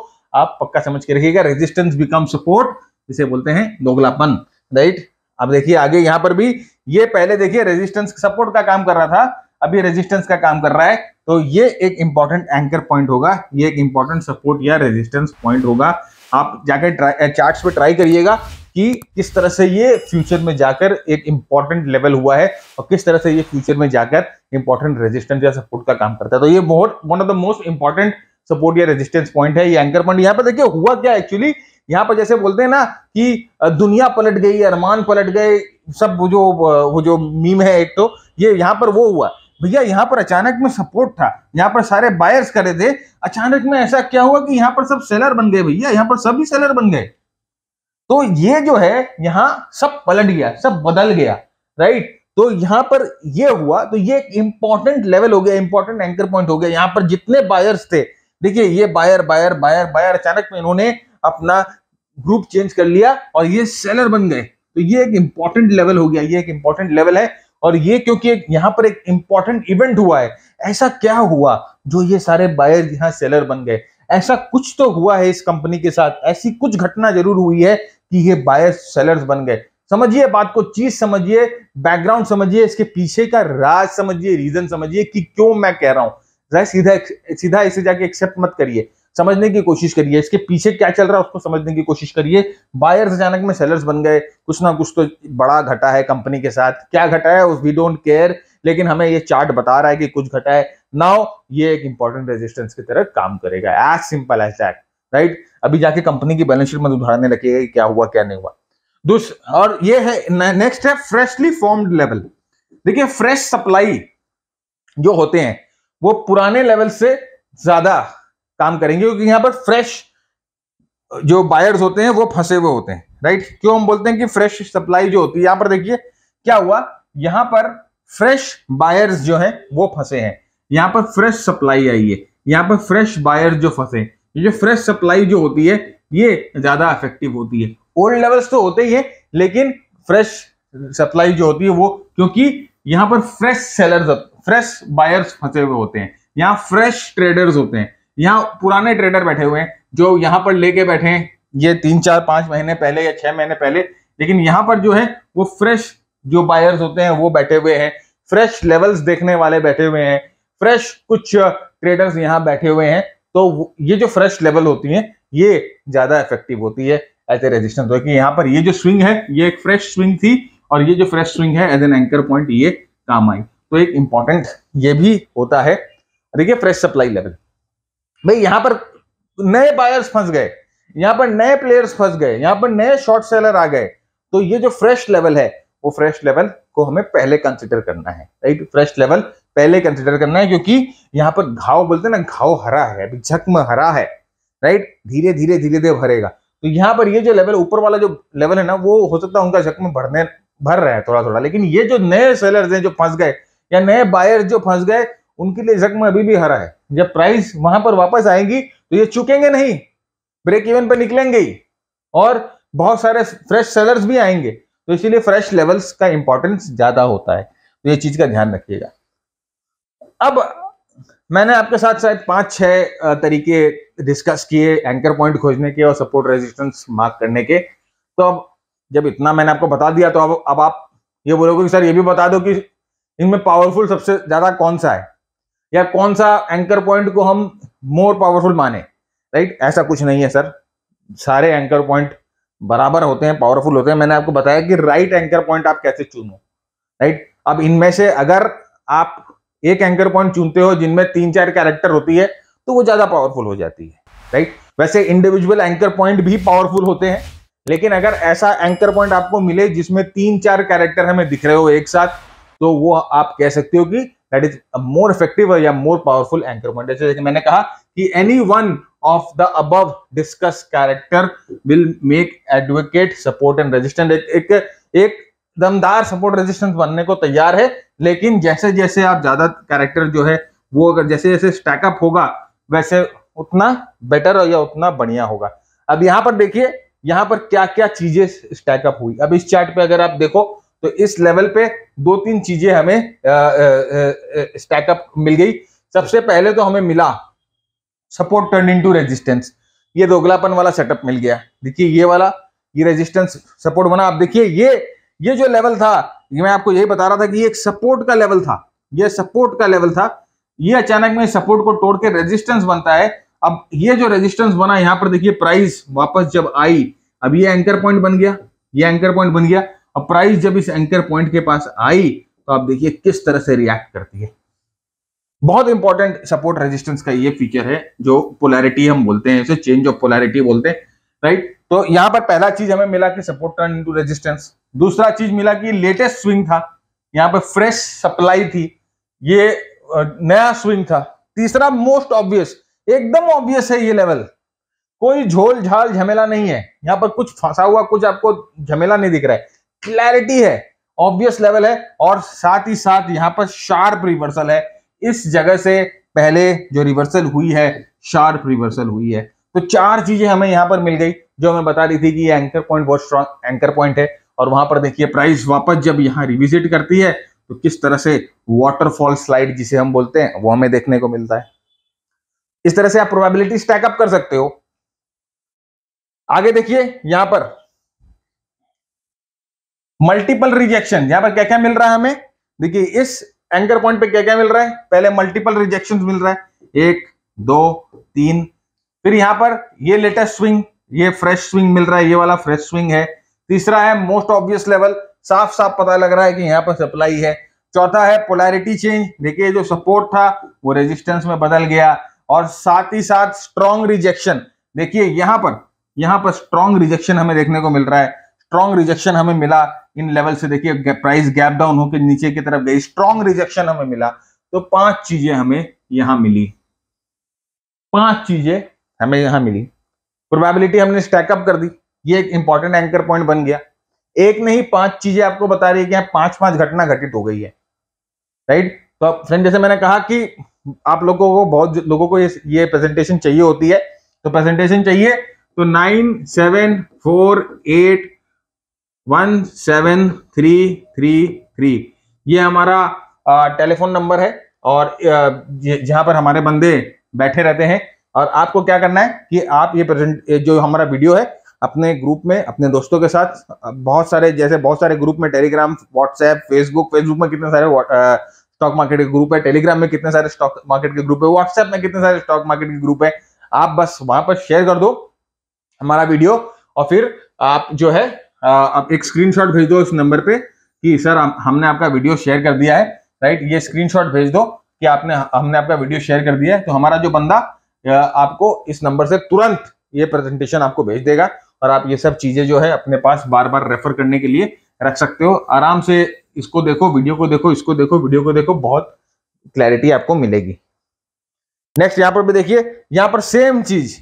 आप पक्का समझ के रखिएगा रेजिस्टेंस बिकम सपोर्ट इसे बोलते हैं दोगलापन राइट अब देखिए आगे यहां पर भी ये पहले देखिए रेजिस्टेंस सपोर्ट का काम कर रहा था अभी रेजिस्टेंस का काम कर रहा है तो ये एक इंपॉर्टेंट एंकर पॉइंट होगा ये एक इंपॉर्टेंट सपोर्ट या रेजिस्टेंस पॉइंट होगा आप जाकर चार्ट पे ट्राई करिएगा कि किस तरह से ये फ्यूचर में जाकर एक इंपॉर्टेंट लेवल हुआ है और किस तरह से ये फ्यूचर में जाकर इंपॉर्टेंट रेजिस्टेंस या सपोर्ट का काम करता है तो ये बहुत one of the most important support या रेजिस्टेंस पॉइंट है ये एंकर पॉइंट यहाँ पर देखिए हुआ क्या एक्चुअली यहाँ पर जैसे बोलते हैं ना कि दुनिया पलट गई अरमान पलट गए सब वो जो वो जो मीम है एक तो ये यहाँ पर वो हुआ भैया यहाँ पर अचानक में सपोर्ट था यहाँ पर सारे बायर्स करे थे अचानक में ऐसा क्या हुआ कि यहाँ पर सब सेलर बन गए भैया यहाँ पर सभी सेलर बन गए तो ये जो है यहाँ सब पलट गया सब बदल गया राइट तो यहाँ पर ये हुआ तो ये एक इंपॉर्टेंट लेवल हो गया इंपॉर्टेंट एंकर पॉइंट हो गया यहाँ पर जितने बायर्स थे देखिए ये बायर बायर बायर बायर अचानक में इन्होंने अपना ग्रुप चेंज कर लिया और ये सेलर बन गए तो ये एक इंपॉर्टेंट लेवल हो गया ये एक इंपॉर्टेंट लेवल है और ये क्योंकि एक यहाँ पर एक इंपॉर्टेंट इवेंट हुआ है ऐसा क्या हुआ जो ये सारे बायर यहाँ सेलर बन गए ऐसा कुछ तो हुआ है इस कंपनी के साथ ऐसी कुछ घटना जरूर हुई है कि ये बायर सेलर्स बन गए समझिए बात को चीज समझिए बैकग्राउंड समझिए इसके पीछे का राज समझिए रीजन समझिए कि क्यों मैं कह रहा हूं सीधा सीधा इसे जाके एक्सेप्ट मत करिए समझने की कोशिश करिए इसके पीछे क्या चल रहा है उसको समझने की कोशिश करिए बायर्स अचानक में सेलर्स बन गए कुछ ना कुछ तो बड़ा घटा है कंपनी के साथ क्या घटा है वी डोंट केयर लेकिन हमें ये चार्ट बता रहा है कि कुछ घटा है नाउ ये एक इंपॉर्टेंट रेजिस्टेंस की तरह काम करेगा as simple as that right अभी जाके कंपनी की बैलेंस शीट में उदाहरण रखिएगा कि क्या हुआ क्या नहीं हुआ दूस और ये है नेक्स्ट है फ्रेशली फॉर्म्ड लेवल देखिए फ्रेश सप्लाई जो होते हैं वो पुराने लेवल से ज्यादा काम करेंगे क्योंकि यहाँ पर फ्रेश जो बायर्स होते हैं वो फंसे हुए होते हैं राइट क्यों हम बोलते हैं कि फ्रेश सप्लाई जो होती है यहाँ पर देखिए क्या हुआ यहाँ पर फ्रेश बायर्स जो है वो फंसे हैं यहाँ पर फ्रेश सप्लाई आई है यहाँ पर फ्रेश बायर्स जो फंसे ये जो फ्रेश सप्लाई जो होती है ये ज्यादा इफेक्टिव होती है ओल्ड लेवल्स तो होते ही है लेकिन फ्रेश सप्लाई जो होती है वो क्योंकि यहाँ पर फ्रेश सेलर्स फ्रेश बायर्स फंसे हुए होते हैं यहाँ फ्रेश ट्रेडर्स होते हैं यहाँ पुराने ट्रेडर बैठे हुए हैं जो यहाँ पर लेके बैठे हैं ये तीन चार पांच महीने पहले या छह महीने पहले लेकिन यहाँ पर जो है वो फ्रेश जो बायर्स होते हैं वो बैठे हुए हैं फ्रेश लेवल्स देखने वाले बैठे हुए हैं फ्रेश कुछ ट्रेडर्स यहाँ बैठे हुए हैं तो ये जो फ्रेश लेवल होती है ये ज्यादा इफेक्टिव होती है एज ए रेजिस्टेंस क्योंकि यहाँ पर ये जो स्विंग है ये एक फ्रेश स्विंग थी और ये जो फ्रेश स्विंग है एज एन एंकर पॉइंट ये काम आई तो एक इंपॉर्टेंट ये भी होता है देखिए फ्रेश सप्लाई लेवल भाई यहां पर नए बायर्स फंस गए यहां पर नए प्लेयर्स फंस गए यहां पर नए शॉर्ट सेलर आ गए तो ये जो फ्रेश लेवल है वो फ्रेश लेवल को हमें पहले कंसिडर करना है राइट फ्रेश लेवल पहले कंसिडर करना है क्योंकि यहाँ पर घाव बोलते हैं ना घाव हरा है अभी झकम हरा है राइट धीरे धीरे धीरे धीरे भरेगा तो यहाँ पर ये जो लेवल ऊपर वाला जो लेवल है ना वो हो सकता है उनका झकम भरने भर रहा है थोड़ा थोड़ा लेकिन ये जो नए सेलर्स हैं जो फंस गए या नए बायर जो फंस गए उनके लिए जख्म अभी भी हरा है जब प्राइस वहां पर वापस आएगी तो ये चुकेंगे नहीं ब्रेक इवन पर निकलेंगे ही और बहुत सारे फ्रेश सेलर्स भी आएंगे तो इसीलिए फ्रेश लेवल्स का इंपॉर्टेंस ज्यादा होता है तो ये चीज का ध्यान रखिएगा अब मैंने आपके साथ शायद पांच छह तरीके डिस्कस किए एंकर पॉइंट खोजने के और सपोर्ट रेजिस्टेंस मार्क करने के तो अब जब इतना मैंने आपको बता दिया तो अब अब आप ये बोलोगे कि सर ये भी बता दो कि इनमें पावरफुल सबसे ज्यादा कौन सा है या कौन सा एंकर पॉइंट को हम मोर पावरफुल माने राइट ऐसा कुछ नहीं है सर सारे एंकर पॉइंट बराबर होते हैं पावरफुल होते हैं मैंने आपको बताया कि राइट एंकर पॉइंट आप कैसे चुनो राइट अब इनमें से अगर आप एक एंकर पॉइंट चुनते हो जिनमें तीन चार कैरेक्टर होती है तो वो ज्यादा पावरफुल हो जाती है राइट वैसे इंडिविजुअल एंकर पॉइंट भी पावरफुल होते हैं लेकिन अगर ऐसा एंकर पॉइंट आपको मिले जिसमें तीन चार कैरेक्टर हमें दिख रहे हो एक साथ तो वो आप कह सकते हो कि दैट इज मोर इफेक्टिव या मोर पावरफुल एंकर पॉइंट जैसे कि मैंने कहा कि any one of the above discuss character will make advocate support and resistance एक एक दमदार सपोर्ट रेजिस्टेंस बनने को तैयार है लेकिन जैसे जैसे आप ज्यादा कैरेक्टर जो है वो अगर जैसे जैसे स्टैकअप होगा वैसे उतना बेटर या उतना बढ़िया होगा अब यहां पर देखिए यहां पर क्या क्या चीजें स्टैकअप हुई अब इस चार्ट पे अगर आप देखो तो इस लेवल पे दो तीन चीजें हमें स्टैकअप मिल गई सबसे पहले तो हमें मिला सपोर्ट टर्न इनटू रेजिस्टेंस ये दोगलापन वाला सेटअप मिल गया देखिए ये वाला ये रेजिस्टेंस सपोर्ट बना आप देखिए ये ये जो लेवल था ये मैं आपको यही बता रहा था कि ये एक सपोर्ट का लेवल था ये सपोर्ट का लेवल था ये अचानक में सपोर्ट को तोड़ के रेजिस्टेंस बनता है अब ये जो रेजिस्टेंस बना यहां पर देखिए प्राइस वापस जब आई अब ये एंकर पॉइंट बन गया ये एंकर पॉइंट बन गया अब प्राइस जब इस एंकर पॉइंट के पास आई तो आप देखिए किस तरह से रिएक्ट करती है बहुत इंपॉर्टेंट सपोर्ट रेजिस्टेंस का ये फीचर है जो पोलैरिटी हम बोलते हैं इसे चेंज ऑफ पोलैरिटी बोलते हैं राइट तो यहां पर पहला चीज हमें मिला कि सपोर्ट टर्न इनटू रेजिस्टेंस दूसरा चीज मिला कि लेटेस्ट स्विंग था यहां पर फ्रेश सप्लाई थी ये नया स्विंग था तीसरा मोस्ट ऑब्वियस एकदम ऑब्वियस है ये लेवल कोई झोल झाल झमेला नहीं है यहां पर कुछ फंसा हुआ कुछ आपको झमेला नहीं दिख रहा है क्लैरिटी है ऑब्वियस लेवल है और साथ ही साथ यहां पर शार्प रिवर्सल है इस जगह से पहले जो रिवर्सल हुई है शार्प रिवर्सल हुई है तो चार चीजें हमें यहां पर मिल गई जो हमें बता रही थी कि ये एंकर पॉइंट बहुत स्ट्रॉन्ग एंकर पॉइंट है और वहां पर देखिए प्राइस वापस जब यहां रिविजिट करती है तो किस तरह से वाटरफॉल स्लाइड जिसे हम बोलते हैं वो हमें देखने को मिलता है इस तरह से आप प्रोबेबिलिटी स्टैकअप कर सकते हो आगे देखिए यहां पर मल्टीपल रिजेक्शन यहां पर क्या क्या मिल रहा है हमें देखिए इस एंकर पॉइंट पे क्या क्या मिल रहा है पहले मल्टीपल रिजेक्शन मिल रहा है एक दो तीन फिर यहां पर ये लेटेस्ट स्विंग ये फ्रेश स्विंग मिल रहा है ये वाला फ्रेश स्विंग है तीसरा है मोस्ट ऑब्वियस लेवल साफ साफ पता लग रहा है कि यहाँ पर सप्लाई है चौथा है पोलैरिटी चेंज देखिए जो सपोर्ट था वो रेजिस्टेंस में बदल गया और साथ ही साथ स्ट्रॉन्ग रिजेक्शन देखिए यहां पर यहां पर स्ट्रॉन्ग रिजेक्शन हमें देखने को मिल रहा है स्ट्रॉन्ग रिजेक्शन हमें मिला इन लेवल से देखिए प्राइस गैप डाउन होकर नीचे की तरफ गई स्ट्रॉन्ग रिजेक्शन हमें मिला तो पांच चीजें हमें यहां मिली पांच चीजें हमें यहां मिली प्रोबेबिलिटी हमने स्टैकअप कर दी ये एक इंपॉर्टेंट एंकर पॉइंट बन गया एक नहीं पांच चीजें आपको बता रही है कि पांच पांच घटना घटित हो गई है राइट तो फ्रेंड जैसे मैंने कहा कि आप लोगों को बहुत लोगों को ये ये प्रेजेंटेशन चाहिए होती है तो प्रेजेंटेशन चाहिए तो nine seven four eight one seven three three three ये हमारा टेलीफोन नंबर है और जहां पर हमारे बंदे बैठे रहते हैं और आपको क्या करना है कि आप ये प्रेजेंट जो हमारा वीडियो है अपने ग्रुप में अपने दोस्तों के साथ बहुत सारे जैसे बहुत सारे ग्रुप में टेलीग्राम व्हाट्सएप फेसबुक फेसबुक में कितने सारे स्टॉक मार्केट के ग्रुप है टेलीग्राम में कितने सारे स्टॉक मार्केट के ग्रुप है व्हाट्सएप में कितने सारे स्टॉक मार्केट के ग्रुप है आप बस वहां पर शेयर कर दो हमारा वीडियो और फिर आप जो है आप एक स्क्रीनशॉट भेज दो इस नंबर पे कि सर हमने आपका वीडियो शेयर कर दिया है राइट ये स्क्रीनशॉट भेज दो कि आपने हमने आपका वीडियो शेयर कर दिया है तो हमारा जो बंदा आपको इस नंबर से तुरंत ये प्रेजेंटेशन आपको भेज देगा और आप ये सब चीजें जो है अपने पास बार बार रेफर करने के लिए रख सकते हो आराम से इसको देखो वीडियो को देखो इसको देखो वीडियो को देखो बहुत क्लैरिटी आपको मिलेगी नेक्स्ट यहां पर भी देखिए यहां पर सेम चीज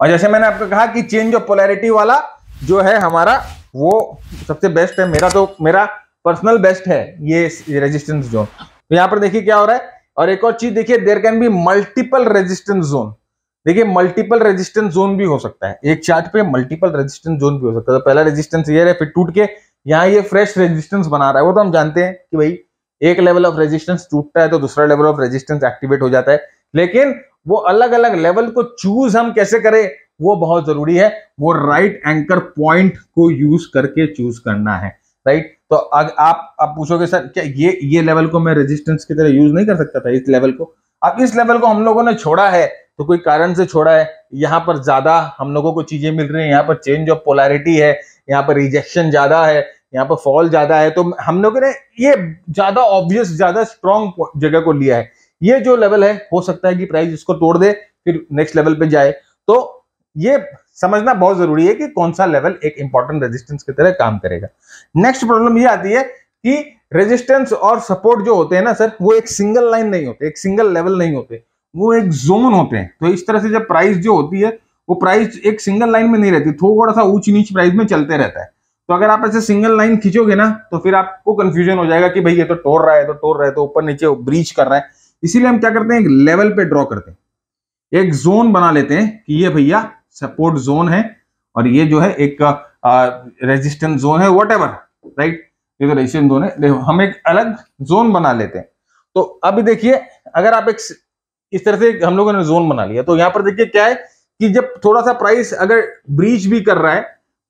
और जैसे मैंने आपको कहा कि चेंज ऑफ पोलैरिटी वाला जो है हमारा वो सबसे बेस्ट है मेरा तो मेरा पर्सनल बेस्ट है ये रेजिस्टेंस जोन तो यहाँ पर देखिए क्या हो रहा है और एक और चीज देखिए there can be multiple resistance zone देखिए मल्टीपल रेजिस्टेंस जोन भी हो सकता है एक चार्ट पे मल्टीपल रेजिस्टेंस जोन भी हो सकता है तो पहला रेजिस्टेंस ये है फिर टूट के यहाँ ये फ्रेश रेजिस्टेंस बना रहा है वो तो हम जानते हैं कि भाई एक लेवल ऑफ रेजिस्टेंस टूटता है तो दूसरा लेवल ऑफ रेजिस्टेंस एक्टिवेट हो जाता है लेकिन वो अलग अलग लेवल को चूज हम कैसे करें वो बहुत जरूरी है वो राइट एंकर पॉइंट को यूज करके चूज करना है राइट तो अग, आप आप पूछोगे सर क्या ये ये लेवल को मैं रेजिस्टेंस की तरह यूज नहीं कर सकता था इस लेवल को अब इस लेवल को हम लोगों ने छोड़ा है तो कोई कारण से छोड़ा है यहाँ पर ज्यादा हम लोगों को चीजें मिल रही है यहाँ पर चेंज ऑफ पोलैरिटी है यहाँ पर रिजेक्शन ज्यादा है यहाँ पर फॉल ज्यादा है तो हम लोगों ने ये ज्यादा ऑब्वियस ज्यादा स्ट्रॉन्ग जगह को लिया है ये जो लेवल है हो सकता है कि प्राइस इसको तोड़ दे फिर नेक्स्ट लेवल पे जाए तो ये समझना बहुत जरूरी है कि कौन सा लेवल एक इंपॉर्टेंट रेजिस्टेंस की तरह काम करेगा नेक्स्ट प्रॉब्लम ये आती है कि रेजिस्टेंस और सपोर्ट जो होते हैं ना सर वो एक सिंगल लाइन नहीं होते एक सिंगल लेवल नहीं होते वो एक जोन होते हैं तो इस तरह से जब प्राइस जो होती है वो प्राइस एक सिंगल लाइन में नहीं रहती थोड़ा सा ऊंच नीच प्राइस में चलते रहता है तो अगर आप ऐसे सिंगल लाइन खींचोगे ना तो फिर आपको कंफ्यूजन हो जाएगा कि भाई ये तो तोड़ रहा है तो तोड़ रहा है तो ऊपर नीचे ब्रीच कर रहा है इसीलिए हम क्या करते हैं एक लेवल पे ड्रॉ करते हैं एक जोन बना लेते हैं कि ये भैया सपोर्ट जोन है और ये जो है एक रेजिस्टेंस जोन है वट राइट ये तो रेजिस्टेंस जोन है देखो हम एक अलग जोन बना लेते हैं तो अभी देखिए अगर आप एक इस तरह से हम लोगों ने जोन बना लिया तो यहां पर देखिए क्या है कि जब थोड़ा सा प्राइस अगर ब्रीच भी कर रहा है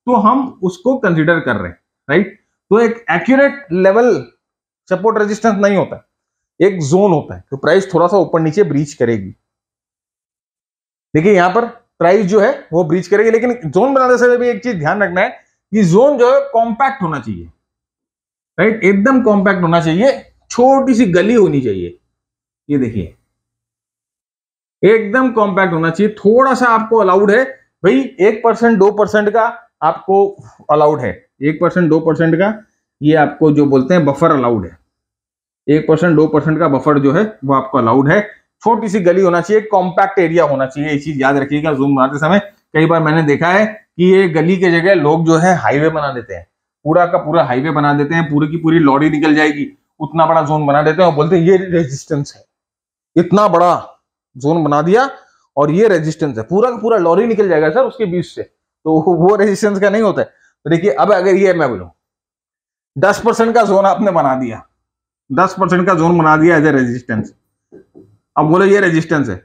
तो हम उसको कंसिडर कर रहे हैं राइट तो एक एक्यूरेट लेवल सपोर्ट रेजिस्टेंस नहीं होता एक जोन होता है तो प्राइस थोड़ा सा ऊपर नीचे ब्रीच करेगी देखिए यहां पर प्राइस जो है वो ब्रीच करेंगे लेकिन जोन बनाते समय भी एक चीज ध्यान रखना है कि जोन जो है कॉम्पैक्ट होना चाहिए राइट एकदम कॉम्पैक्ट होना चाहिए छोटी सी गली होनी चाहिए ये देखिए एकदम कॉम्पैक्ट होना चाहिए थोड़ा सा आपको अलाउड है भाई एक परसेंट दो परसेंट का आपको अलाउड है एक परसेंट दो परसेंट का ये आपको जो बोलते हैं बफर अलाउड है एक परसेंट दो परसेंट का बफर जो है वो आपको अलाउड है छोटी सी गली होना चाहिए कॉम्पैक्ट एरिया होना चाहिए ये चीज याद रखिएगा जूम बनाते समय कई बार मैंने देखा है कि ये गली के जगह लोग जो है हाईवे बना देते हैं पूरा का पूरा हाईवे बना देते हैं पूरी की पूरी लॉरी निकल जाएगी उतना बड़ा जोन बना देते हैं और बोलते हैं ये रेजिस्टेंस है इतना बड़ा जोन बना दिया और ये रेजिस्टेंस है पूरा का पूरा लॉरी निकल जाएगा सर उसके बीच से तो वो रेजिस्टेंस का नहीं होता है तो देखिए अब अगर ये मैं बोलू दस परसेंट का जोन आपने बना दिया दस परसेंट का जोन बना दिया एज ए रेजिस्टेंस अब बोलो ये रेजिस्टेंस है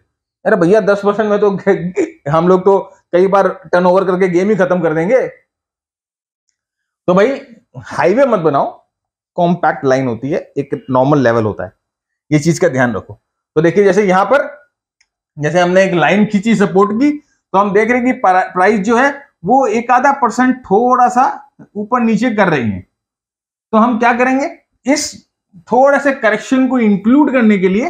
अरे भैया दस परसेंट में तो हम लोग तो कई बार टर्न ओवर करके गेम ही खत्म कर देंगे तो भाई हाईवे मत बनाओ कॉम्पैक्ट लाइन होती है एक नॉर्मल लेवल होता है ये चीज का ध्यान रखो तो देखिए जैसे यहां पर जैसे हमने एक लाइन खींची सपोर्ट की तो हम देख रहे हैं कि प्राइस जो है वो एक आधा परसेंट थोड़ा सा ऊपर नीचे कर रही है तो हम क्या करेंगे इस थोड़ा से करेक्शन को इंक्लूड करने के लिए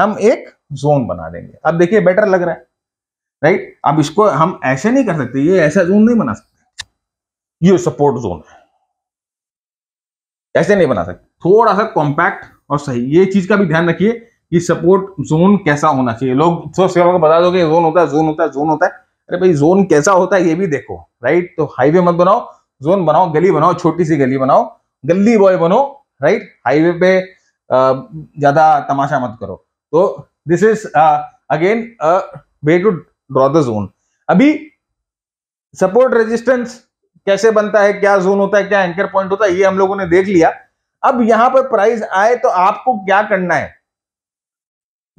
हम एक जोन बना देंगे अब देखिए बेटर लग रहा है राइट अब इसको हम ऐसे नहीं कर सकते ये ऐसा जोन नहीं बना सकते ये सपोर्ट जोन है ऐसे नहीं बना सकते थोड़ा सा कॉम्पैक्ट और सही ये चीज का भी ध्यान रखिए कि सपोर्ट जोन कैसा होना चाहिए लोग सोच सेवा को बता कि जोन होता है जोन होता है जोन होता है अरे भाई जोन कैसा होता है ये भी देखो राइट तो हाईवे मत बनाओ जोन बनाओ गली बनाओ छोटी सी गली बनाओ गली बॉय बनो राइट हाईवे पे ज्यादा तमाशा मत करो तो this is again a way to draw the zone अभी सपोर्ट रेजिस्टेंस कैसे बनता है क्या जोन होता है क्या एंकर पॉइंट होता है ये हम लोगों ने देख लिया अब यहां पर प्राइस आए तो आपको क्या करना है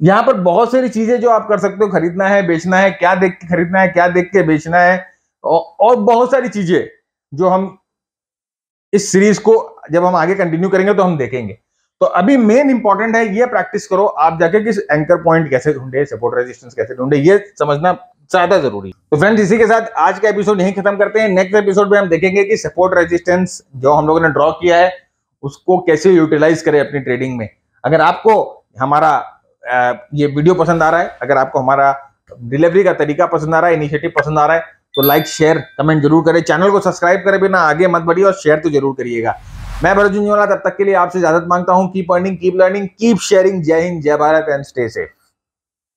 यहां पर बहुत सारी चीजें जो आप कर सकते हो खरीदना है बेचना है क्या देख के खरीदना है क्या देख के बेचना है और बहुत सारी चीजें जो हम इस सीरीज को जब हम आगे कंटिन्यू करेंगे तो हम देखेंगे तो अभी मेन इंपॉर्टेंट है ये प्रैक्टिस करो आप जाके किस एंकर पॉइंट कैसे ढूंढे सपोर्ट रेजिस्टेंस कैसे ढूंढे ये समझना ज्यादा जरूरी तो फ्रेंड्स इसी के साथ आज का एपिसोड यही खत्म करते हैं नेक्स्ट एपिसोड में हम देखेंगे कि सपोर्ट रेजिस्टेंस जो हम लोगों ने ड्रॉ किया है उसको कैसे यूटिलाइज करें अपनी ट्रेडिंग में अगर आपको हमारा ये वीडियो पसंद आ रहा है अगर आपको हमारा डिलीवरी का तरीका पसंद आ रहा है इनिशिएटिव पसंद आ रहा है तो लाइक शेयर कमेंट जरूर करें चैनल को सब्सक्राइब करें बिना आगे मत बढ़िए और शेयर तो जरूर करिएगा मैं भरत झुंझुनवाला तब तक के लिए आपसे इजाजत मांगता हूँ keep earning keep learning keep sharing जय हिंद जय भारत एंड स्टे सेफ